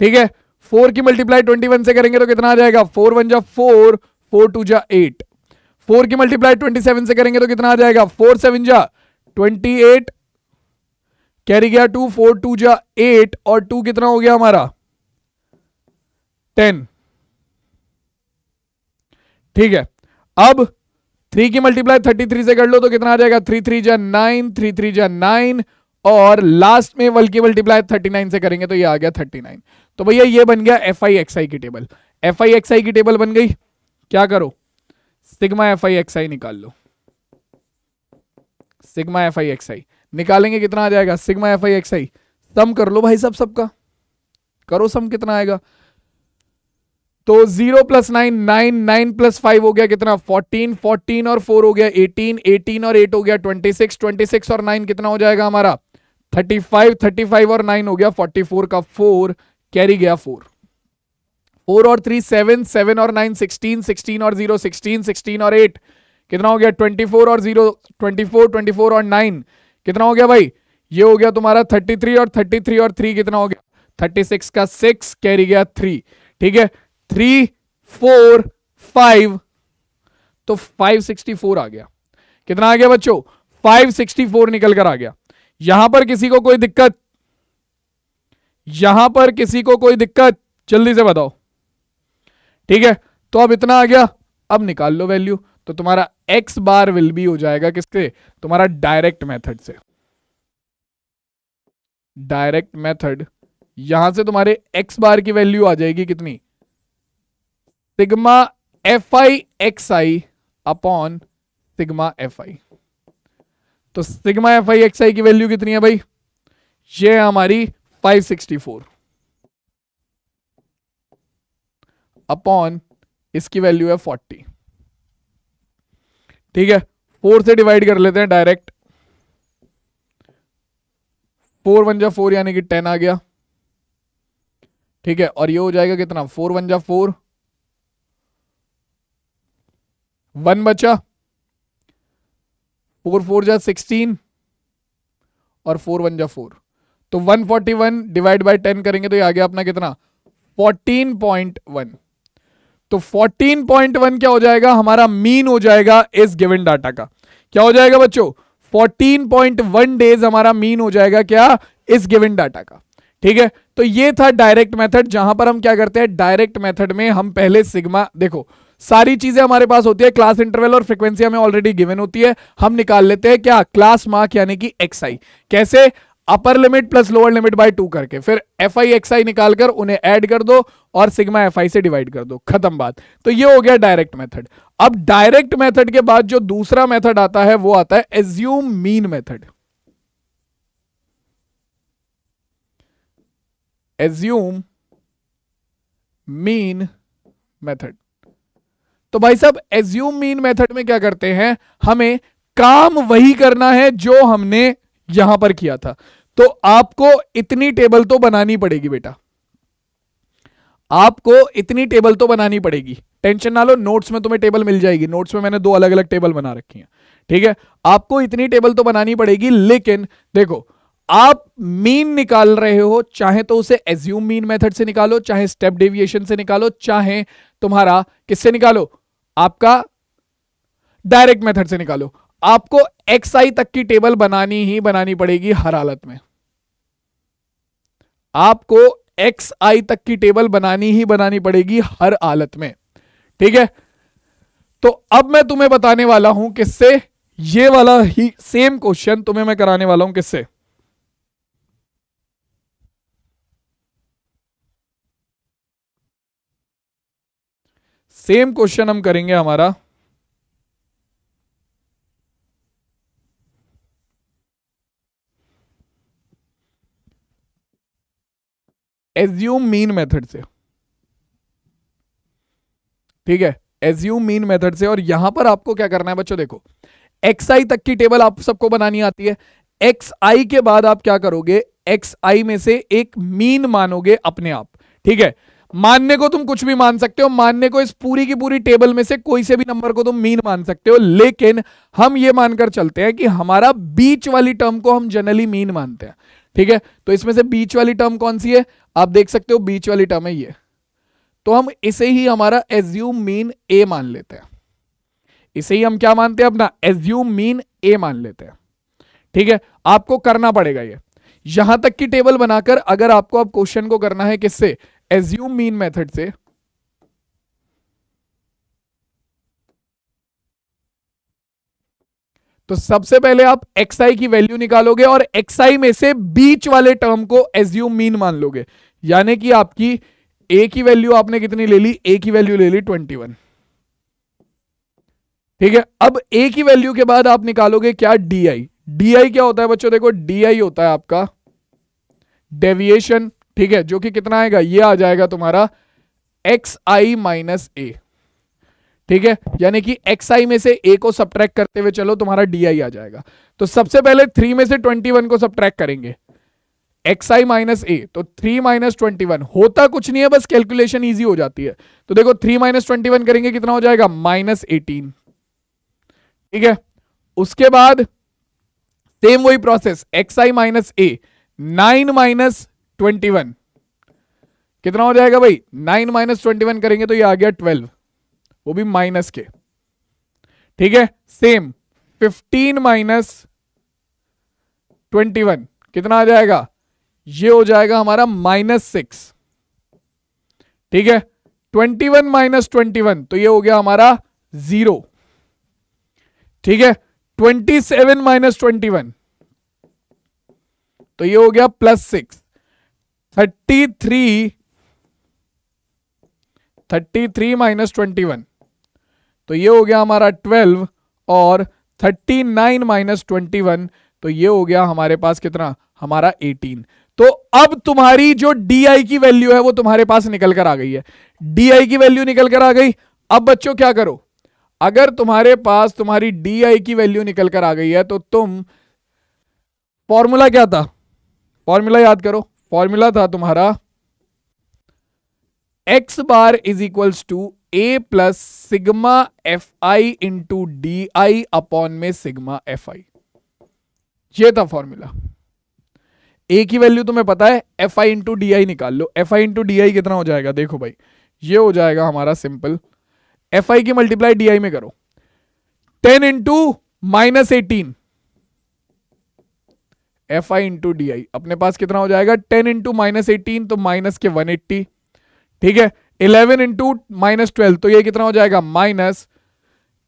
ठीक है फोर की मल्टीप्लाई ट्वेंटी वन से करेंगे तो कितना आ जाएगा फोर वन जा फोर फोर टू जा एट फोर की मल्टीप्लाई ट्वेंटी सेवन से करेंगे तो कितना आ जाएगा फोर सेवन जा ट्वेंटी एट कैरी गया टू फोर टू जा एट और टू कितना हो गया हमारा टेन ठीक है अब थ्री की मल्टीप्लाई थर्टी थ्री से कर लो तो कितना आ जाएगा थ्री थ्री जा नाइन थ्री थ्री जा नाइन और लास्ट में वल की मल्टीप्लाई थर्टी नाइन से करेंगे तो ये आ गया थर्टी नाइन तो भैया ये बन गया एफ आई एक्स आई की टेबल एफ आई एक्स आई की टेबल बन गई क्या करो sigma F I x I निकाल लो sigma F I x I निकालेंगे कितना आ जाएगा sigma F I x I sum कर लो भाई सब सबका करो सम कितना आएगा तो zero plus nine nine nine plus five हो गया कितना फोर्टीन फोर्टीन और फोर हो गया एटीन एटीन और एट हो गया ट्वेंटी सिक्स ट्वेंटी सिक्स और नाइन कितना हो जाएगा हमारा थर्टी फाइव थर्टी फाइव और नाइन हो गया फोर्टी फोर का फोर कैरी गया फोर फोर और थ्री सेवन सेवन और नाइन सिक्सटीन सिक्सटीन और जीरो सिक्सटीन सिक्सटीन और एट कितना हो गया ट्वेंटी फोर और zero twenty four twenty four और नाइन कितना हो गया भाई ये हो गया तुम्हारा 33 और 33 और 3 कितना हो गया 36 का 6 कैरी गया 3 ठीक है 3 4 5 तो 564 आ गया कितना आ गया बच्चों 564 निकल कर आ गया यहां पर किसी को कोई दिक्कत यहां पर किसी को कोई दिक्कत जल्दी से बताओ ठीक है तो अब इतना आ गया अब निकाल लो वैल्यू तो तुम्हारा एक्स बार विल बी हो जाएगा किसके तुम्हारा डायरेक्ट मेथड से डायरेक्ट मेथड यहां से तुम्हारे एक्स बार की वैल्यू आ जाएगी कितनी sigma F I x I upon sigma F i तो सिग्मा एफ आई एक्स आई की वैल्यू कितनी है भाई ये हमारी 564 अपॉन इसकी वैल्यू है 40 ठीक है फोर से डिवाइड कर लेते हैं डायरेक्ट फोर वन जा फोर यानी कि टेन आ गया ठीक है और ये हो जाएगा कितना फोर वन जा फोर वन बचा फोर फोर जा सिक्सटीन और फोर वन जा फोर तो one forty one divide by ten करेंगे तो ये आ गया अपना कितना फोर्टीन पॉइंट वन तो 14.1 क्या हो जाएगा हमारा मीन हो जाएगा इस गिवन डाटा का क्या हो जाएगा बच्चों 14.1 डेज हमारा मीन हो जाएगा क्या इस गिवन डाटा का ठीक है तो ये था डायरेक्ट मेथड जहां पर हम क्या करते हैं डायरेक्ट मेथड में हम पहले सिग्मा देखो सारी चीजें हमारे पास होती है क्लास इंटरवल और फ्रीक्वेंसी हमें ऑलरेडी गिवन होती है हम निकाल लेते हैं क्या क्लास मार्क यानी कि एक्स आई कैसे upper limit plus lower limit by two करके फिर एफ आई एक्स आई निकालकर उन्हें ऐड कर दो और सिग्मा एफ आई से डिवाइड कर दो खत्म बात तो ये हो गया डायरेक्ट मेथड अब डायरेक्ट मेथड के बाद जो दूसरा मेथड आता है वो आता है assume mean method assume mean method तो भाई साहब एज्यूम मीन मेथड में क्या करते हैं हमें काम वही करना है जो हमने यहां पर किया था तो आपको इतनी टेबल तो बनानी पड़ेगी बेटा आपको इतनी टेबल तो बनानी पड़ेगी टेंशन ना लो नोट्स में तुम्हें टेबल मिल जाएगी नोट्स में मैंने दो अलग अलग टेबल बना रखी हैं ठीक है आपको इतनी टेबल तो बनानी पड़ेगी लेकिन देखो आप मीन निकाल रहे हो चाहे तो उसे एज्यूम मीन मेथड से निकालो चाहे स्टेप डेविएशन से निकालो चाहे तुम्हारा किससे निकालो आपका डायरेक्ट मेथड से निकालो आपको एक्स आई तक की टेबल बनानी ही बनानी पड़ेगी हर हालत में आपको एक्स आई तक की टेबल बनानी ही बनानी पड़ेगी हर हालत में ठीक है तो अब मैं तुम्हें बताने वाला हूं किससे ये वाला ही सेम क्वेश्चन तुम्हें मैं कराने वाला हूं किससे सेम क्वेश्चन हम करेंगे हमारा एज्यूम मीन मेथड से ठीक है एज्यूम मीन मेथड से और यहां पर आपको क्या करना है बच्चों देखो एक्स आई तक की टेबल आप सबको बनानी आती है एक्स आई के बाद आप क्या करोगे एक्स आई में से एक मीन मानोगे अपने आप ठीक है मानने को तुम कुछ भी मान सकते हो मानने को इस पूरी की पूरी टेबल में से कोई से भी नंबर को तुम मीन मान सकते हो लेकिन हम ये मानकर चलते हैं कि हमारा बीच वाली टर्म को हम जनरली मीन मानते हैं ठीक है तो इसमें से बीच वाली टर्म कौन सी है आप देख सकते हो बीच वाली टर्म है ये तो हम इसे ही हमारा एज्यूम मीन ए मान लेते हैं इसे ही हम क्या मानते हैं अपना एज्यूम मीन ए मान लेते हैं ठीक है आपको करना पड़ेगा ये यहां तक की टेबल बनाकर अगर आपको अब क्वेश्चन को करना है किससे एज्यूम मीन मेथड से तो सबसे पहले आप xi की वैल्यू निकालोगे और xi में से बीच वाले टर्म को एज्यूम मीन मान लोगे यानी कि आपकी a की वैल्यू आपने कितनी ले ली a की वैल्यू ले ली 21 ठीक है अब a की वैल्यू के बाद आप निकालोगे क्या di di क्या होता है बच्चों देखो di होता है आपका डेविएशन ठीक है जो कि कितना आएगा ये आ जाएगा तुम्हारा एक्स आई माइनस ए ठीक है यानी कि एक्स आई में से ए को सब्ट्रैक्ट करते हुए चलो तुम्हारा डी आई आ जाएगा तो सबसे पहले थ्री में से ट्वेंटी वन को सब्ट्रैक्ट करेंगे एक्स आई माइनस ए तो थ्री माइनस ट्वेंटी वन होता कुछ नहीं है बस कैलकुलेशन ईजी हो जाती है तो देखो थ्री माइनस ट्वेंटी वन करेंगे कितना हो जाएगा माइनस एटीन ठीक है उसके बाद सेम वही process x i minus a nine minus twenty one कितना हो जाएगा भाई नाइन माइनस ट्वेंटी वन करेंगे तो ये आ गया ट्वेल्व वो भी माइनस के ठीक है सेम 15 माइनस 21 कितना आ जाएगा ये हो जाएगा हमारा माइनस सिक्स ठीक है 21 माइनस ट्वेंटी तो ये हो गया हमारा जीरो ठीक है 27 माइनस ट्वेंटी तो ये हो गया plus six thirty three thirty three minus twenty one तो ये हो गया हमारा ट्वेल्व और thirty nine minus twenty one तो ये हो गया हमारे पास कितना हमारा एटीन तो अब तुम्हारी जो डीआई की वैल्यू है वो तुम्हारे पास निकल कर आ गई है डीआई की वैल्यू निकल कर आ गई अब बच्चों क्या करो अगर तुम्हारे पास तुम्हारी डीआई की वैल्यू निकल कर आ गई है तो तुम फॉर्मूला क्या था फॉर्मूला याद करो फॉर्मूला था तुम्हारा x bar is equals to a plus sigma F I into d i upon में सिग्मा एफ आई ये था फॉर्मूला ए की वैल्यू तुम्हें पता है f I into d i निकाल लो f I into d i कितना हो जाएगा देखो भाई ये हो जाएगा हमारा सिंपल एफ आई की मल्टीप्लाई डी आई में करो ten into minus eighteen f I into d i अपने पास कितना हो जाएगा टेन इंटू माइनस एटीन तो माइनस के वन एट्टी ठीक है इलेवन इंटू माइनस ट्वेल्व तो ये कितना हो जाएगा माइनस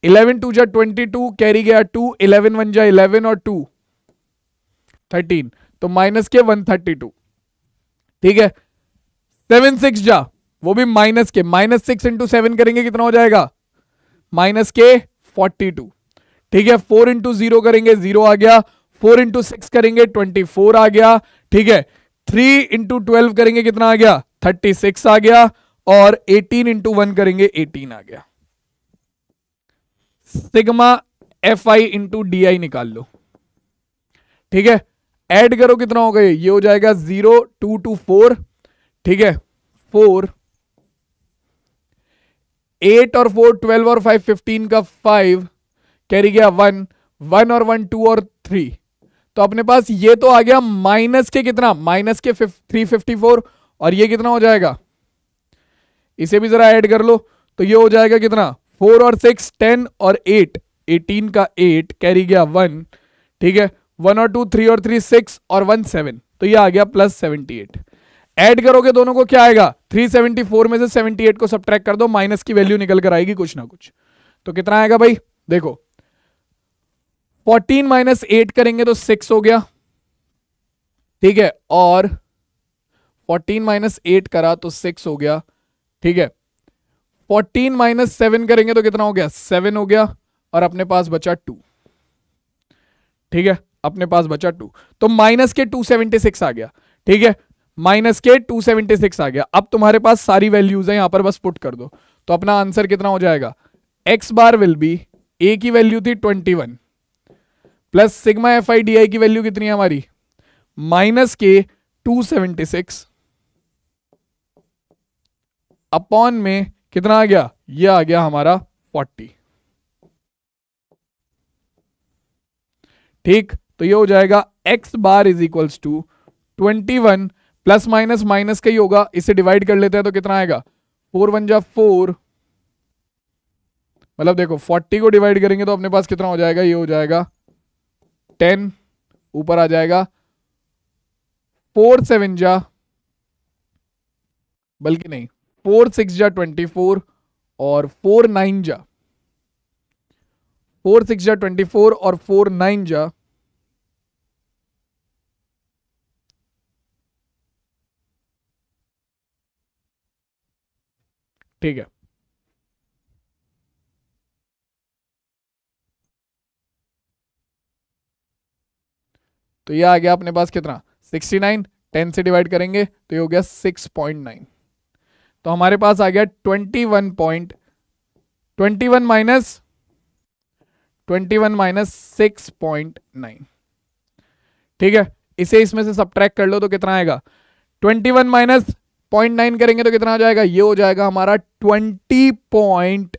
इलेवन टू जा ट्वेंटी टू कैरी गया टू इलेवन वन जा इलेवन और टू थर्टीन तो माइनस के वन थर्टी टू ठीक है सेवन सिक्स जा वो भी माइनस के माइनस सिक्स इंटू सेवन करेंगे कितना हो जाएगा माइनस के फोर्टी टू ठीक है फोर इंटू जीरो करेंगे जीरो आ गया फोर इंटू सिक्स करेंगे ट्वेंटी फोर आ गया ठीक है थ्री इंटू ट्वेल्व करेंगे कितना आ गया थर्टी सिक्स आ गया और 18 इंटू वन करेंगे 18 आ गया sigma F I into d i निकाल लो ठीक है ऐड करो कितना होगा ये ये हो जाएगा जीरो टू टू फोर ठीक है फोर एट और फोर ट्वेल्व और फाइव फिफ्टीन का फाइव कैरी गया वन वन और वन टू और थ्री तो अपने पास ये तो आ गया माइनस के कितना माइनस के थ्री फिफ्टी फोर और ये कितना हो जाएगा इसे भी जरा ऐड कर लो तो ये हो जाएगा कितना फोर और सिक्स टेन और एट एटीन का एट कैरी गया वन ठीक है वन और टू थ्री और थ्री सिक्स और वन सेवन तो ये आ गया प्लस सेवेंटी एट एड करोगे दोनों को क्या आएगा थ्री सेवेंटी फोर में से सेवेंटी एट को सब कर दो माइनस की वैल्यू निकल कर आएगी कुछ ना कुछ तो कितना आएगा भाई देखो फोर्टीन माइनस एट करेंगे तो सिक्स हो गया ठीक है और फोर्टीन माइनस एट करा तो सिक्स हो गया ठीक है फोर्टीन माइनस सेवन करेंगे तो कितना हो गया सेवन हो गया और अपने पास बचा टू ठीक है अपने पास बचा टू तो माइनस के टू सेवेंटी सिक्स आ गया ठीक है माइनस के टू सेवेंटी सिक्स आ गया अब तुम्हारे पास सारी वैल्यूज है यहां पर बस पुट कर दो तो अपना आंसर कितना हो जाएगा x bar will be a की वैल्यू थी twenty one plus sigma F i d i की वैल्यू कितनी है हमारी माइनस के टू सेवेंटी सिक्स अपॉन में कितना आ गया ये आ गया हमारा फोर्टी ठीक तो ये हो जाएगा x bar is equals to twenty one plus minus minus का ही होगा इसे डिवाइड कर लेते हैं तो कितना आएगा फोर वन जा फोर मतलब देखो फोर्टी को डिवाइड करेंगे तो अपने पास कितना हो जाएगा ये हो जाएगा टेन ऊपर आ जाएगा फोर सेवन जा बल्कि नहीं फोर सिक्स जा ट्वेंटी फोर और फोर नाइन जा फोर सिक्स जा ट्वेंटी फोर और फोर नाइन जा ठीक है तो ये आ गया अपने पास कितना 69 10 से डिवाइड करेंगे तो ये हो गया 6.9 तो हमारे पास आ गया twenty one point twenty one minus twenty one minus six point nine ठीक है इसे इसमें से सब कर लो तो कितना आएगा twenty one minus point nine करेंगे तो कितना हो जाएगा ये हो जाएगा हमारा ट्वेंटी पॉइंट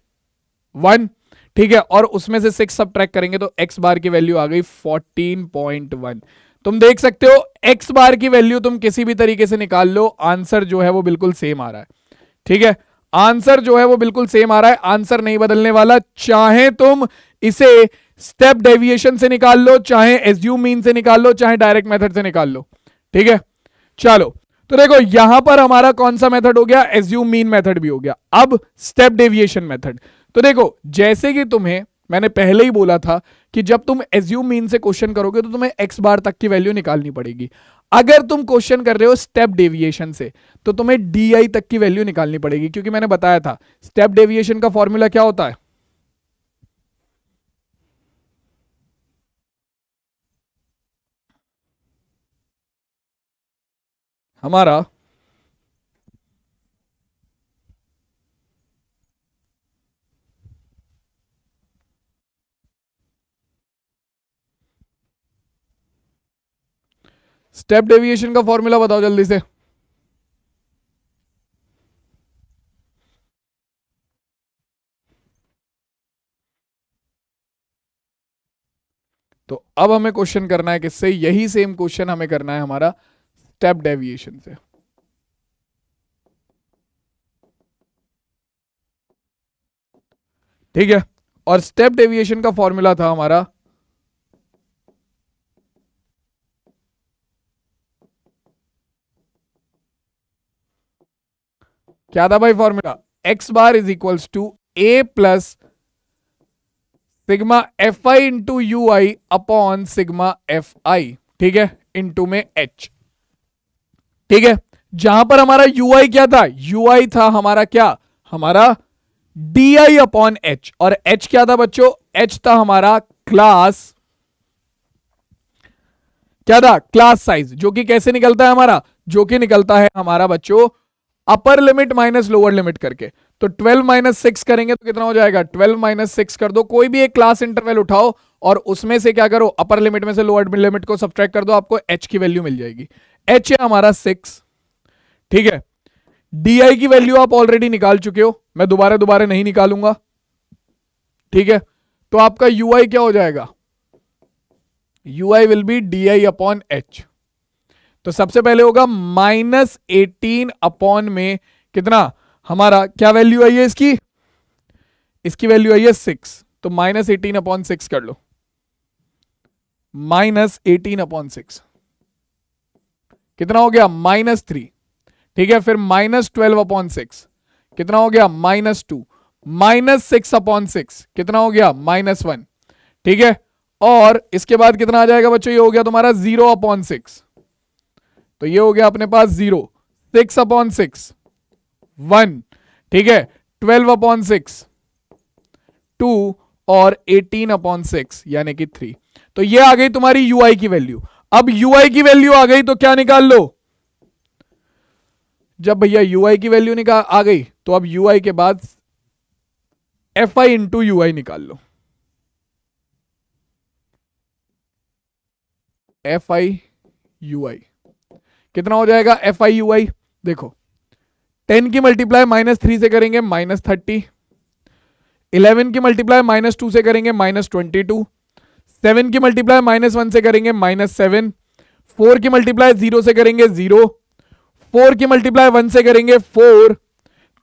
वन ठीक है और उसमें से सिक्स सब ट्रैक करेंगे तो एक्स बार की वैल्यू आ गई फोर्टीन पॉइंट वन तुम देख सकते हो एक्स बार की वैल्यू तुम किसी भी तरीके से निकाल लो आंसर जो है वो बिल्कुल सेम आ रहा है ठीक है आंसर जो है वो बिल्कुल सेम आ रहा है आंसर नहीं बदलने वाला चाहे तुम इसे स्टेप डेविएशन से निकाल लो चाहे एज्यूम मीन से निकाल लो चाहे डायरेक्ट मेथड से निकाल लो ठीक है चलो तो देखो यहां पर हमारा कौन सा मेथड हो गया एज्यूम मीन मेथड भी हो गया अब स्टेप डेविएशन मेथड तो देखो जैसे कि तुम्हें मैंने पहले ही बोला था कि जब तुम एज्यूम मीन से क्वेश्चन करोगे तो तुम्हें एक्स बार तक की वैल्यू निकालनी पड़ेगी अगर तुम क्वेश्चन कर रहे हो स्टेप डेविएशन से तो तुम्हें डी आई तक की वैल्यू निकालनी पड़ेगी क्योंकि मैंने बताया था स्टेप डेविएशन का फॉर्मूला क्या होता है हमारा स्टेप डेविएशन का फॉर्मूला बताओ जल्दी से तो अब हमें क्वेश्चन करना है किससे यही सेम क्वेश्चन हमें करना है हमारा स्टेप डेविएशन से ठीक है और स्टेप डेविएशन का फॉर्मूला था हमारा क्या था भाई formula x bar is equal to a plus sigma F I into u i upon sigma F i ठीक है इंटू में एच ठीक है जहां पर हमारा यू आई क्या था यू आई था हमारा क्या हमारा डी आई अपॉन एच और एच क्या था बच्चों एच था हमारा क्लास क्या था क्लास साइज जो कि कैसे निकलता है हमारा जो कि निकलता है हमारा बच्चों upper limit minus lower limit करके तो 12 माइनस सिक्स करेंगे तो कितना हो जाएगा 12 माइनस सिक्स कर दो कोई भी एक क्लास इंटरवल उठाओ और उसमें से क्या करो अपर लिमिट में से लोअर लिमिट को सब्ट्रैक्ट कर दो आपको एच की वैल्यू मिल जाएगी एच है हमारा सिक्स ठीक है डी आई की वैल्यू आप ऑलरेडी निकाल चुके हो मैं दोबारा दोबारा नहीं निकालूंगा ठीक है तो आपका यू क्या हो जाएगा u i will be d i upon h तो सबसे पहले होगा माइनस एटीन अपॉन में कितना हमारा क्या वैल्यू आई है इसकी इसकी वैल्यू आई है सिक्स तो माइनस एटीन अपॉन सिक्स कर लो माइनस एटीन अपॉन सिक्स कितना हो गया माइनस थ्री ठीक है फिर माइनस ट्वेल्व अपॉन सिक्स कितना हो गया minus two minus six upon six कितना हो गया माइनस वन ठीक है और इसके बाद कितना आ जाएगा बच्चों ये हो गया तुम्हारा जीरो अपॉन सिक्स तो ये हो गया अपने पास zero six upon six one ठीक है ट्वेल्व अपॉन सिक्स टू और एटीन अपॉन सिक्स यानी कि थ्री तो ये आ गई तुम्हारी यूआई की वैल्यू अब यूआई की वैल्यू आ गई तो क्या निकाल लो जब भैया यूआई की वैल्यू निकाल आ गई तो अब यूआई के बाद एफ आई इंटू यू निकाल लो एफ आई यू आई कितना हो जाएगा एफ आई यू आई देखो टेन की मल्टीप्लाई माइनस थ्री से करेंगे माइनस थर्टी इलेवन की मल्टीप्लाई माइनस टू से करेंगे माइनस ट्वेंटी टू सेवन की मल्टीप्लाई माइनस वन से करेंगे माइनस सेवन फोर की मल्टीप्लाई जीरो से करेंगे जीरो फोर की मल्टीप्लाई वन से करेंगे फोर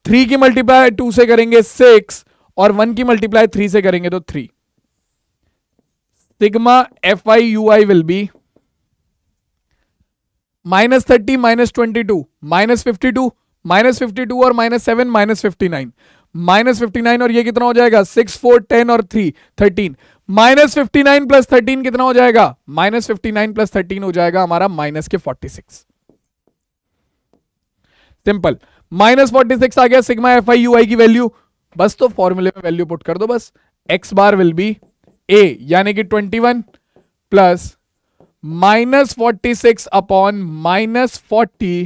थ्री की मल्टीप्लाई टू से करेंगे सिक्स और वन की मल्टीप्लाई थ्री से करेंगे तो three sigma F i u i will be minus thirty minus twenty two minus fifty two minus fifty two और minus seven minus fifty nine minus fifty nine और ये कितना हो जाएगा सिक्स फोर टेन और three thirteen minus fifty nine plus thirteen कितना हो जाएगा minus fifty nine plus thirteen हो जाएगा हमारा माइनस के forty six simple minus forty six आ गया sigma F i u i की वैल्यू बस तो फॉर्मूले में वैल्यू पुट कर दो बस x bar will be a यानी कि twenty one plus minus forty six upon minus forty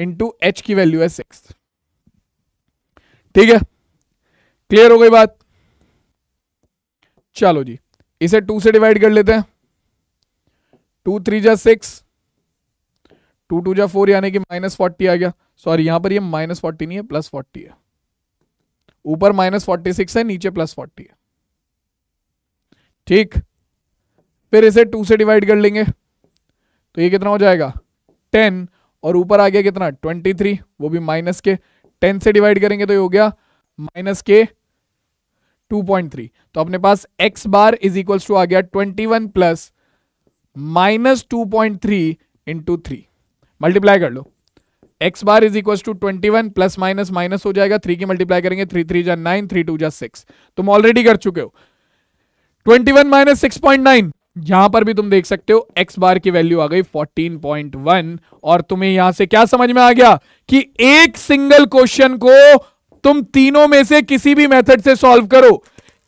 into H की वैल्यू है सिक्स ठीक है क्लियर हो गई बात चलो जी इसे टू से डिवाइड कर लेते हैं टू थ्री जा सिक्स टू टू जा फोर यानी कि माइनस फोर्टी आ गया सॉरी यहां पर ये माइनस फोर्टी नहीं है प्लस फोर्टी है ऊपर माइनस फोर्टी सिक्स है नीचे प्लस फोर्टी है ठीक फिर इसे टू से डिवाइड कर लेंगे तो ये कितना हो जाएगा टेन और ऊपर आ गया कितना ट्वेंटी थ्री वो भी माइनस के टेन से डिवाइड करेंगे तो ये हो गया माइनस के टू पॉइंट थ्री तो अपने पास x bar is equal to आ गया twenty one plus minus two point three into three multiply कर लो x bar is equal to twenty one plus minus minus हो जाएगा थ्री की मल्टीप्लाई करेंगे थ्री थ्री जा नाइन थ्री टू जा सिक्स तुम ऑलरेडी कर चुके हो twenty one minus six point nine यहां पर भी तुम देख सकते हो एक्स बार की वैल्यू आ गई 14.1 और तुम्हें यहां से क्या समझ में आ गया कि एक सिंगल क्वेश्चन को तुम तीनों में से किसी भी मेथड से सॉल्व करो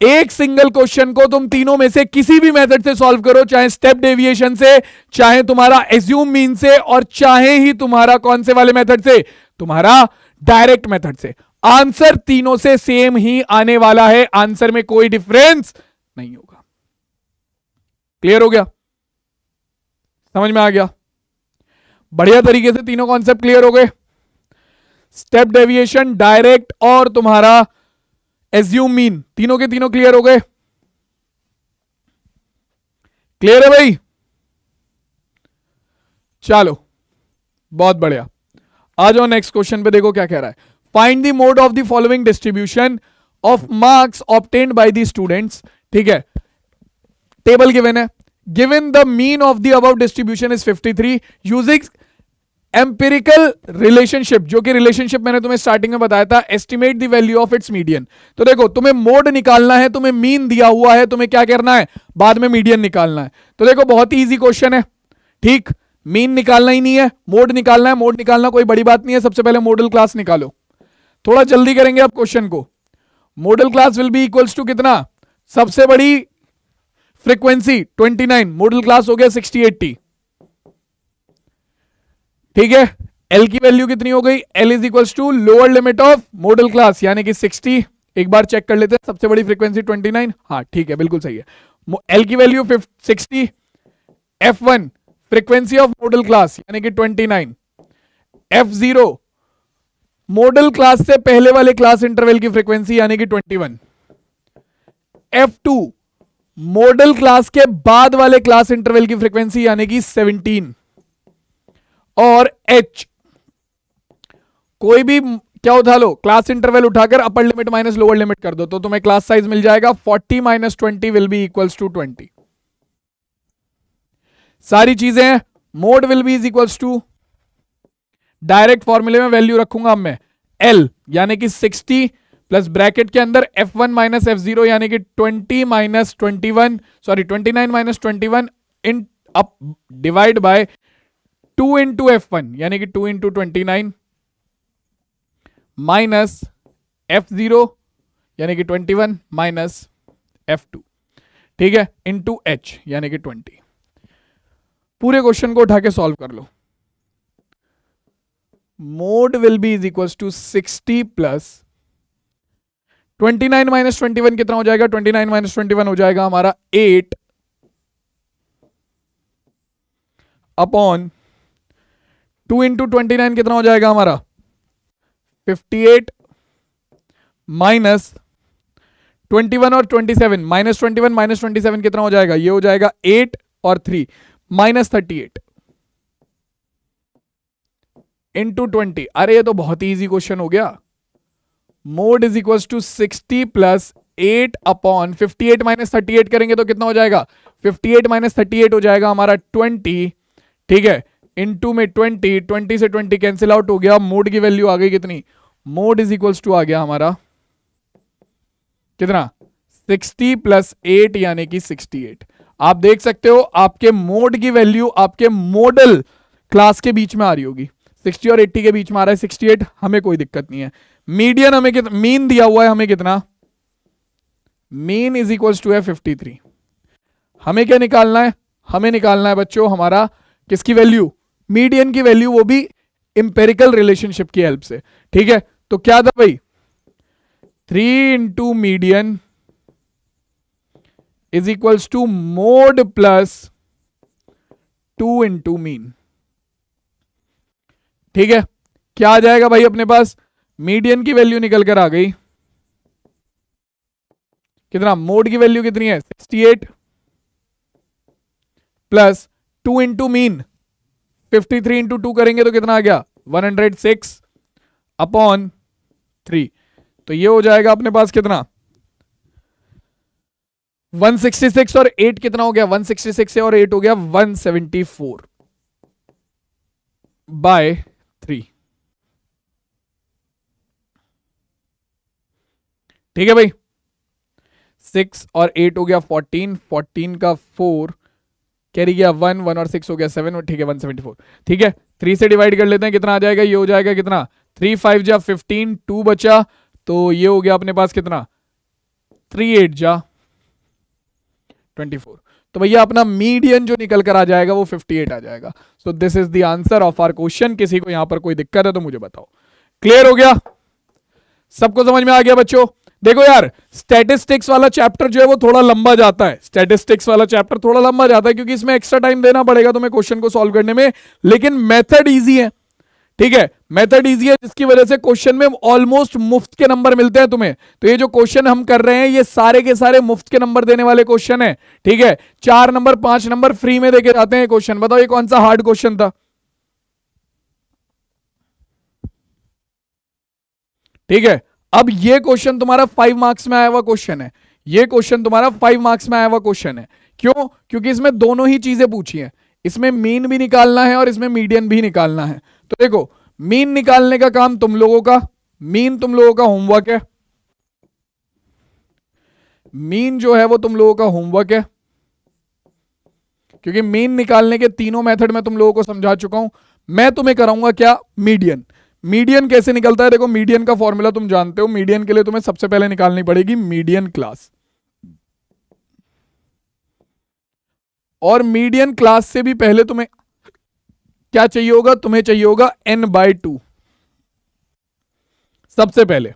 एक सिंगल क्वेश्चन को तुम तीनों में से किसी भी मेथड से सॉल्व करो चाहे स्टेप डेविएशन से चाहे तुम्हारा एज्यूम मीन से और चाहे ही तुम्हारा कौन से वाले मेथड से तुम्हारा डायरेक्ट मेथड से आंसर तीनों से सेम ही आने वाला है आंसर में कोई डिफरेंस नहीं होगा क्लियर हो गया समझ में आ गया बढ़िया तरीके से तीनों कॉन्सेप्ट क्लियर हो गए स्टेप डेविएशन डायरेक्ट और तुम्हारा एज्यूम मीन तीनों के तीनों क्लियर हो गए क्लियर है भाई चलो बहुत बढ़िया आ जाओ नेक्स्ट क्वेश्चन पे देखो क्या कह रहा है find the mode of the following distribution of marks obtained by the students ठीक है टेबल गिवन है given the mean of the about distribution is 53 using empirical relationship जो कि रिलेशनशिप मैंने तुम्हें स्टार्टिंग में बताया था estimate the value of its median तो देखो तुम्हें मोड निकालना है तुम्हें मीन दिया हुआ है तुम्हें क्या करना है बाद में मीडियन निकालना है तो देखो बहुत ही ईजी क्वेश्चन है ठीक मीन निकालना ही नहीं है मोड निकालना है मोड निकालना कोई बड़ी बात नहीं है सबसे पहले मॉडल क्लास निकालो थोड़ा जल्दी करेंगे आप क्वेश्चन को modal class will be equals to कितना सबसे बड़ी फ्रीक्वेंसी 29 मॉडल क्लास हो गया 6080 ठीक है एल की वैल्यू कितनी हो गई l is equal to lower limit of modal class यानी कि 60 एक बार चेक कर लेते हैं सबसे बड़ी फ्रीक्वेंसी 29 हाँ ठीक है बिल्कुल सही है एल की value 60 f one frequency of modal class यानी कि 29 एफ जीरो मॉडल क्लास से पहले वाले क्लास इंटरवल की फ्रीक्वेंसी यानी कि twenty one f two modal class के बाद वाले क्लास इंटरवल की फ्रीक्वेंसी यानी कि 17 और एच कोई भी क्या उठा लो क्लास इंटरवल उठाकर upper limit minus lower limit कर दो तो तुम्हें क्लास साइज मिल जाएगा 40 minus twenty will be equals to 20 सारी चीजें mode will be is equals to direct फॉर्मूले में वैल्यू रखूंगा मैं एल यानी कि सिक्सटी प्लस ब्रैकेट के अंदर F one minus F zero यानी कि twenty minus twenty one sorry twenty nine minus twenty one in up divide by two into F one यानी कि two into twenty nine minus F zero यानी कि twenty one minus F two ठीक है इंटू एच यानी कि ट्वेंटी पूरे क्वेश्चन को उठा के सॉल्व कर लो mode will be is equal to sixty plus twenty nine minus twenty one कितना हो जाएगा twenty nine minus twenty one हो जाएगा हमारा eight upon two into twenty nine कितना हो जाएगा हमारा fifty eight minus twenty one और twenty seven minus twenty one minus twenty seven कितना हो जाएगा ये हो जाएगा एट और three minus thirty eight into twenty अरे ये तो बहुत ही ईजी क्वेश्चन हो गया mode is equal to sixty plus eight upon fifty eight minus thirty eight करेंगे तो कितना हो जाएगा fifty eight minus thirty eight हो जाएगा हमारा ट्वेंटी ठीक है इन टू में ट्वेंटी ट्वेंटी से ट्वेंटी कैंसिल आउट हो गया मोड की वैल्यू आ गई कितनी मोड इज इक्वल टू आ गया हमारा कितना सिक्सटी प्लस एट यानी कि सिक्सटी एट आप देख सकते हो आपके मोड की वैल्यू आपके मोडल क्लास के बीच में आ रही होगी 60 और 80 के बीच में आ रहा है 68 हमें कोई दिक्कत नहीं है मीडियन हमें कितना मीन दिया हुआ है हमें कितना मीन इज इक्वल्स टू है फिफ्टी थ्री हमें क्या निकालना है हमें निकालना है बच्चों हमारा किसकी वैल्यू मीडियन की वैल्यू वो भी इंपेरिकल रिलेशनशिप की हेल्प से ठीक है तो क्या था भाई three into median is equals to mode plus two into mean ठीक है क्या आ जाएगा भाई अपने पास मीडियन की वैल्यू निकल कर आ गई कितना मोड की वैल्यू कितनी है 68 plus two into mean fifty three into two करेंगे तो कितना आ गया 106 अपॉन थ्री तो ये हो जाएगा अपने पास कितना 166 और 8 कितना हो गया 166 है और 8 हो गया 174 बाय ठीक है भाई सिक्स और एट हो गया फोर्टीन फोर्टीन का फोर कैरी गया वन वन और सिक्स हो गया सेवन ठीक है वन सेवेंटी फोर ठीक है थ्री से डिवाइड कर लेते हैं कितना आ जाएगा ये हो जाएगा कितना थ्री फाइव जा फिफ्टीन टू बचा तो ये हो गया अपने पास कितना थ्री एट जा ट्वेंटी फोर तो भैया अपना मीडियन जो निकल कर आ जाएगा वो 58 आ जाएगा so this is the answer of our question किसी को यहां पर कोई दिक्कत है तो मुझे बताओ क्लियर हो गया सबको समझ में आ गया बच्चों देखो यार स्टेटिस्टिक्स वाला चैप्टर जो है वो थोड़ा लंबा जाता है स्टेटिस्टिक्स वाला चैप्टर थोड़ा लंबा जाता है क्योंकि इसमें एक्स्ट्रा टाइम देना पड़ेगा तुम्हें क्वेश्चन को सॉल्व करने में लेकिन मेथड इजी है ठीक है मेथड इजी है जिसकी वजह से क्वेश्चन में ऑलमोस्ट मुफ्त के नंबर मिलते हैं तुम्हें तो ये जो क्वेश्चन हम कर रहे हैं ये सारे के सारे मुफ्त के नंबर देने वाले क्वेश्चन है ठीक है चार नंबर पांच नंबर फ्री में देके जाते हैं क्वेश्चन बताओ ये कौन सा हार्ड क्वेश्चन था ठीक है अब ये क्वेश्चन तुम्हारा फाइव मार्क्स में आया हुआ क्वेश्चन है ये क्वेश्चन तुम्हारा फाइव मार्क्स में आया हुआ क्वेश्चन है क्यों क्योंकि इसमें दोनों ही चीजें पूछी हैं इसमें मीन भी निकालना है और इसमें मीडियन भी निकालना है तो देखो मीन निकालने का काम तुम लोगों का मीन तुम लोगों का होमवर्क है मीन जो है वो तुम लोगों का होमवर्क है क्योंकि मीन निकालने के तीनों मेथड में तुम लोगों को समझा चुका हूं मैं तुम्हें कराऊंगा क्या मीडियन मीडियन कैसे निकलता है देखो मीडियन का फॉर्मूला तुम जानते हो मीडियन के लिए तुम्हें सबसे पहले निकालनी पड़ेगी मीडियन क्लास और मीडियन क्लास से भी पहले तुम्हें क्या चाहिए होगा तुम्हें चाहिए होगा एन बाय टू सबसे पहले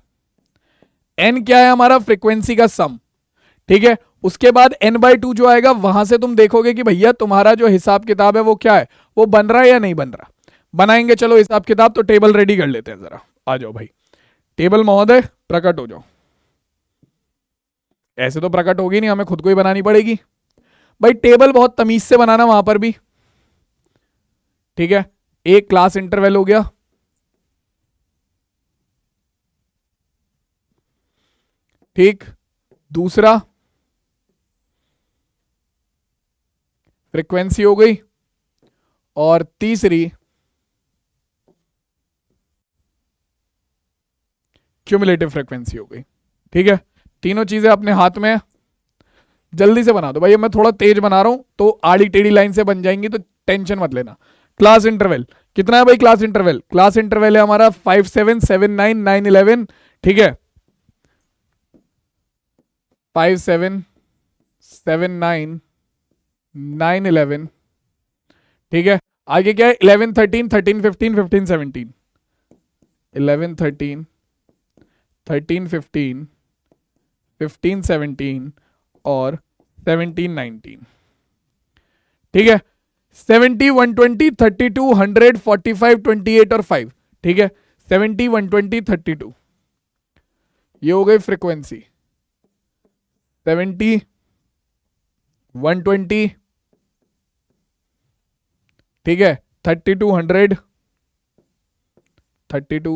एन क्या है हमारा फ्रीक्वेंसी का सम ठीक है उसके बाद एन बाय टू जो आएगा वहां से तुम देखोगे कि भैया तुम्हारा जो हिसाब किताब है वो क्या है वो बन रहा है या नहीं बन रहा बनाएंगे चलो हिसाब किताब तो टेबल रेडी कर लेते हैं जरा आ जाओ भाई टेबल महोदय प्रकट हो जाओ ऐसे तो प्रकट होगी नहीं हमें खुद को ही बनानी पड़ेगी भाई टेबल बहुत तमीज से बनाना वहां पर भी ठीक है एक क्लास इंटरवेल हो गया ठीक दूसरा फ्रीक्वेंसी हो गई और तीसरी क्यूमुलेटिव फ्रिक्वेंसी हो गई ठीक है तीनों चीज़ें अपने हाथ में जल्दी से बना दो भाई मैं थोड़ा तेज बना रहा हूं तो आड़ी टेढ़ी लाइन से बन जाएंगी तो टेंशन मत लेना क्लास इंटरवेल कितना है भाई क्लास इंटरवेल क्लास इंटरवेल है हमारा five seven seven nine nine eleven ठीक है five seven seven nine nine eleven ठीक है आगे क्या है eleven thirteen thirteen fifteen fifteen seventeen eleven thirteen thirteen fifteen fifteen seventeen और सेवनटीन नाइनटीन ठीक है seventy one twenty thirty two hundred forty five twenty eight और फाइव ठीक है seventy one twenty thirty two ये हो गई फ्रीक्वेंसी सेवेंटी वन ट्वेंटी ठीक है thirty two hundred thirty two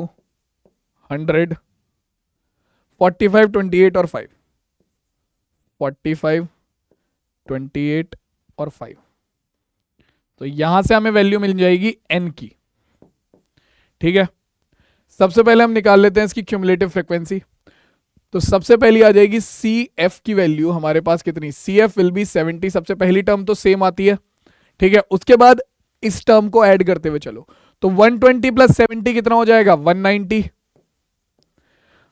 hundred forty five twenty eight और five forty five twenty eight और फाइव तो यहां से हमें वैल्यू मिल जाएगी एन की ठीक है सबसे पहले हम निकाल लेते हैं इसकी क्यूमुलेटिव फ्रिक्वेंसी तो सबसे पहली आ जाएगी सी एफ की वैल्यू हमारे पास कितनी C F will be seventy सबसे पहली टर्म तो सेम आती है ठीक है उसके बाद इस टर्म को ऐड करते हुए चलो तो 120 ट्वेंटी प्लस सेवेंटी कितना हो जाएगा 190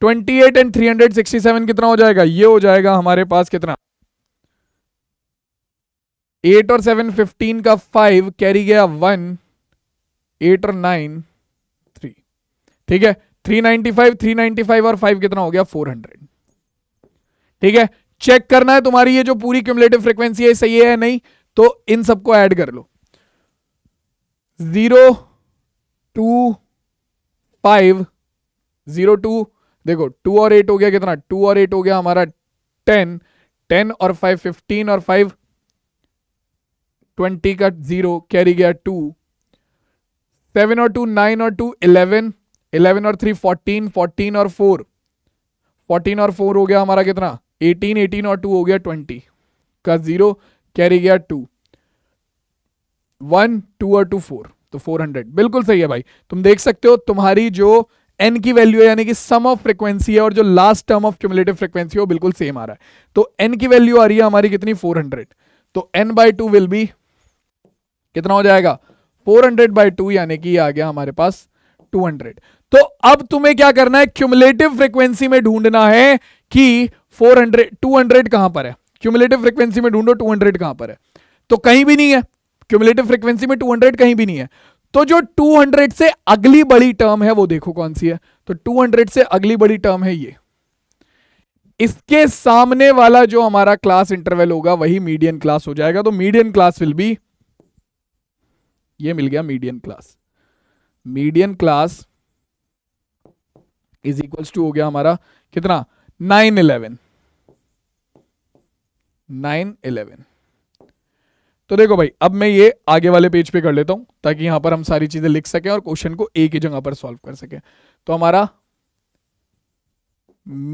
twenty eight and three hundred sixty seven कितना हो जाएगा ये हो जाएगा हमारे पास कितना एट और सेवन फिफ्टीन का फाइव कैरी गया वन एट और नाइन थ्री ठीक है three ninety five three ninety five और फाइव कितना हो गया फोर हंड्रेड ठीक है चेक करना है तुम्हारी ये जो पूरी क्यूमलेटिव फ्रीक्वेंसी है सही है नहीं तो इन सबको ऐड कर लो zero two five zero two देखो टू और एट हो गया कितना टू और एट हो गया हमारा टेन टेन और फाइव फिफ्टीन और फाइव ट्वेंटी का जीरो कैरी गया टू सेवन और टू नाइन और टू इलेवन इलेवन और थ्री फोर्टीन फोर्टीन और फोर फोर्टीन और फोर हो गया हमारा कितना एटीन एटीन और टू हो गया ट्वेंटी का जीरो कैरी गया टू वन टू और टू फोर तो फोर हंड्रेड बिल्कुल सही है भाई तुम देख सकते हो तुम्हारी जो एन की वैल्यू है यानी कि सम ऑफ फ्रीक्वेंसी है और जो last term of cumulative frequency है वो बिल्कुल सेम आ रहा है तो एन की वैल्यू आ रही है हमारी कितनी 400 तो N by two will be कितना हो जाएगा 400 हंड्रेड बाई टू यानी कि आ गया हमारे पास 200 तो अब तुम्हें क्या करना है क्यूमुलेटिव फ्रीक्वेंसी में ढूंढना है कि 400 200 कहां पर है क्यूमुलेटिव फ्रीक्वेंसी में ढूंढो 200 कहां पर है तो कहीं भी नहीं है क्यूमुलेटिव फ्रीक्वेंसी में 200 कहीं भी नहीं है तो जो 200 से अगली बड़ी टर्म है वो देखो कौन सी है तो 200 से अगली बड़ी टर्म है ये इसके सामने वाला जो हमारा क्लास इंटरवल होगा वही मीडियन क्लास हो जाएगा तो मीडियन क्लास विल बी ये मिल गया median class median class is equals to हो गया हमारा कितना नाइन इलेवन नाइन इलेवन तो देखो भाई अब मैं ये आगे वाले पेज पे कर लेता हूं ताकि यहां पर हम सारी चीज़ें लिख सकें और क्वेश्चन को एक ही जगह पर सॉल्व कर सकें तो हमारा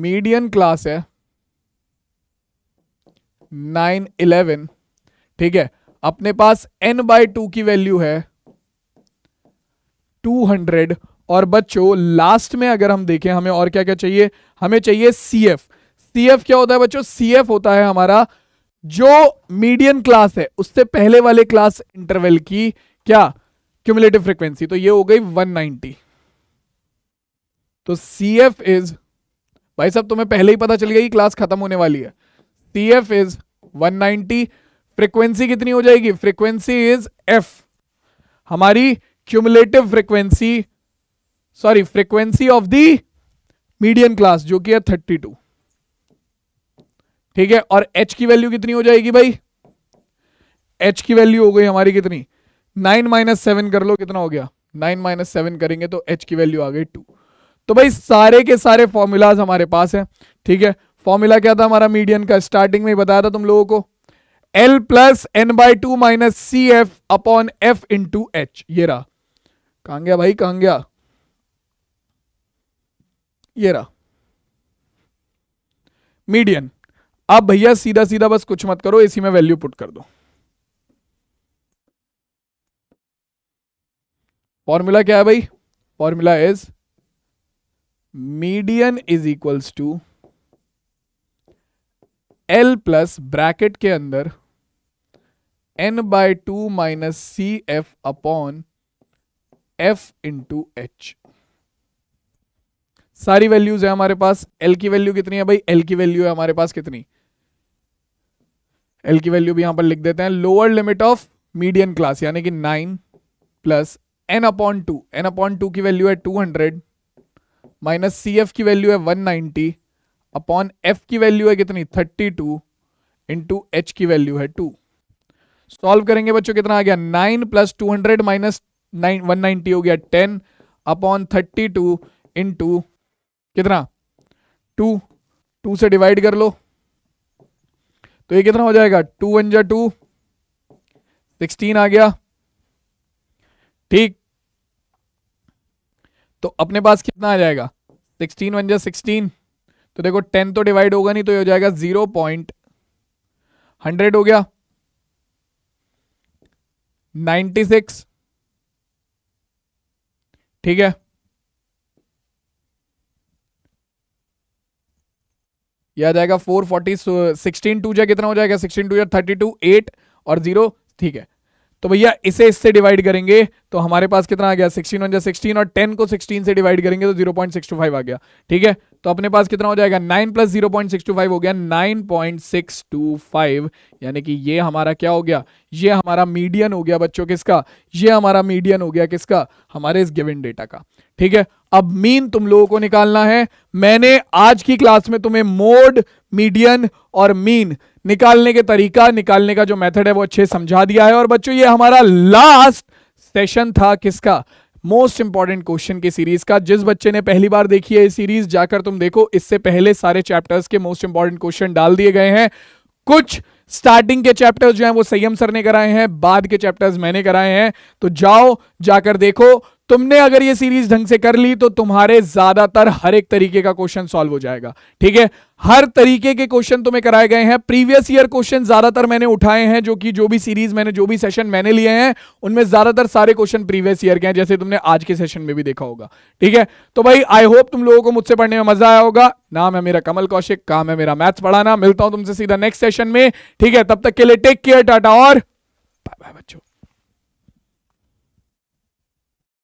मीडियन क्लास है नाइन इलेवन ठीक है अपने पास एन बाय टू की वैल्यू है टू हंड्रेड और बच्चों लास्ट में अगर हम देखें हमें और क्या क्या चाहिए हमें चाहिए सी एफ सी एफ क्या होता है बच्चों सी एफ होता है हमारा जो मीडियम क्लास है उससे पहले वाले क्लास इंटरवल की क्या क्यूमुलेटिव फ्रीक्वेंसी तो ये हो गई 190 तो सी एफ इज भाई साहब तुम्हें पहले ही पता चल गया कि क्लास खत्म होने वाली है सी एफ इज 190 फ्रीक्वेंसी कितनी हो जाएगी फ्रीक्वेंसी इज एफ हमारी cumulative frequency sorry frequency of the medium class जो कि है 32 ठीक है और एच की वैल्यू कितनी हो जाएगी भाई एच की वैल्यू हो गई हमारी कितनी नाइन माइनस सेवन कर लो कितना हो गया नाइन माइनस सेवन करेंगे तो एच की वैल्यू आ गई टू तो भाई सारे के सारे फॉर्मूलाज हमारे पास है ठीक है फॉर्मूला क्या था हमारा मीडियन का स्टार्टिंग में ही बताया था तुम लोगों को L plus N by two minus C F upon F into H ये रहा कहा गया भाई कहा गया ये रहा मीडियन अब भैया सीधा सीधा बस कुछ मत करो इसी में वैल्यू पुट कर दो फॉर्मूला क्या है भाई formula is median is equals to L plus bracket के अंदर N by two minus C F upon F into H सारी वैल्यूज है हमारे पास एल की वैल्यू कितनी है भाई एल की वैल्यू है हमारे पास कितनी एल की वैल्यू भी यहां पर लिख देते हैं lower limit of medium class यानी कि nine plus N upon two N upon two की वैल्यू है टू हंड्रेड माइनस सी एफ की वैल्यू है वन नाइनटी अपॉन एफ की वैल्यू है कितनी थर्टी टू इंटू एच की वैल्यू है टू सॉल्व करेंगे बच्चों कितना आ गया nine plus two hundred minus nine one ninety हो गया ten upon thirty two into कितना टू टू से डिवाइड कर लो तो ये कितना हो जाएगा टू वन जा टू सिक्सटीन आ गया ठीक तो अपने पास कितना आ जाएगा सिक्सटीन वन जा सिक्सटीन तो देखो टेन तो डिवाइड होगा नहीं तो ये हो जाएगा जीरो पॉइंट हंड्रेड हो गया नाइन्टी सिक्स ठीक है यह आ जाएगा फोर फोर्टी सिक्सटीन टू जा कितना हो जाएगा सिक्सटीन टू या थर्टी टू एट और जीरो ठीक है तो भैया इसे इससे डिवाइड करेंगे तो हमारे पास कितना आ गया सिक्सटीन वन जा सिक्सटीन और टेन को सिक्सटीन से डिवाइड करेंगे तो zero point six two five आ गया ठीक है तो अपने पास कितना हो जाएगा nine plus zero point six two five हो गया nine point six two five यानी कि ये हमारा क्या हो गया ये हमारा मीडियन हो गया बच्चों किसका ये हमारा मीडियन हो गया किसका हमारे इस गिवन डेटा का ठीक है अब मीन तुम लोगों को निकालना है मैंने आज की क्लास में तुम्हें मोड मीडियन और मीन निकालने के तरीका निकालने का जो मेथड है वो अच्छे समझा दिया है और बच्चों ये हमारा लास्ट सेशन था किसका मोस्ट इंपॉर्टेंट क्वेश्चन की सीरीज का जिस बच्चे ने पहली बार देखी है सीरीज जाकर तुम देखो इससे पहले सारे चैप्टर्स के मोस्ट इंपॉर्टेंट क्वेश्चन डाल दिए गए हैं कुछ स्टार्टिंग के चैप्टर्स जो हैं वो संयम सर ने कराए हैं बाद के चैप्टर्स मैंने कराए हैं तो जाओ जाकर देखो तुमने अगर ये सीरीज ढंग से कर ली तो तुम्हारे ज्यादातर हर एक तरीके का क्वेश्चन सॉल्व हो जाएगा ठीक है हर तरीके के क्वेश्चन तुम्हें कराए गए हैं प्रीवियस ईयर क्वेश्चन ज्यादातर मैंने उठाए हैं जो कि जो भी सीरीज मैंने जो भी सेशन मैंने लिए हैं उनमें ज्यादातर सारे क्वेश्चन प्रीवियस ईयर के हैं जैसे तुमने आज के सेशन में भी देखा होगा ठीक है तो भाई आई होप तुम लोगों को मुझसे पढ़ने में मजा आया होगा नाम है मेरा कमल कौशिक काम है मेरा मैथ्स पढ़ाना मिलता हूं तुमसे सीधा नेक्स्ट सेशन में ठीक है तब तक के लिए टेक केयर टाटा और बाय बाय बच्चों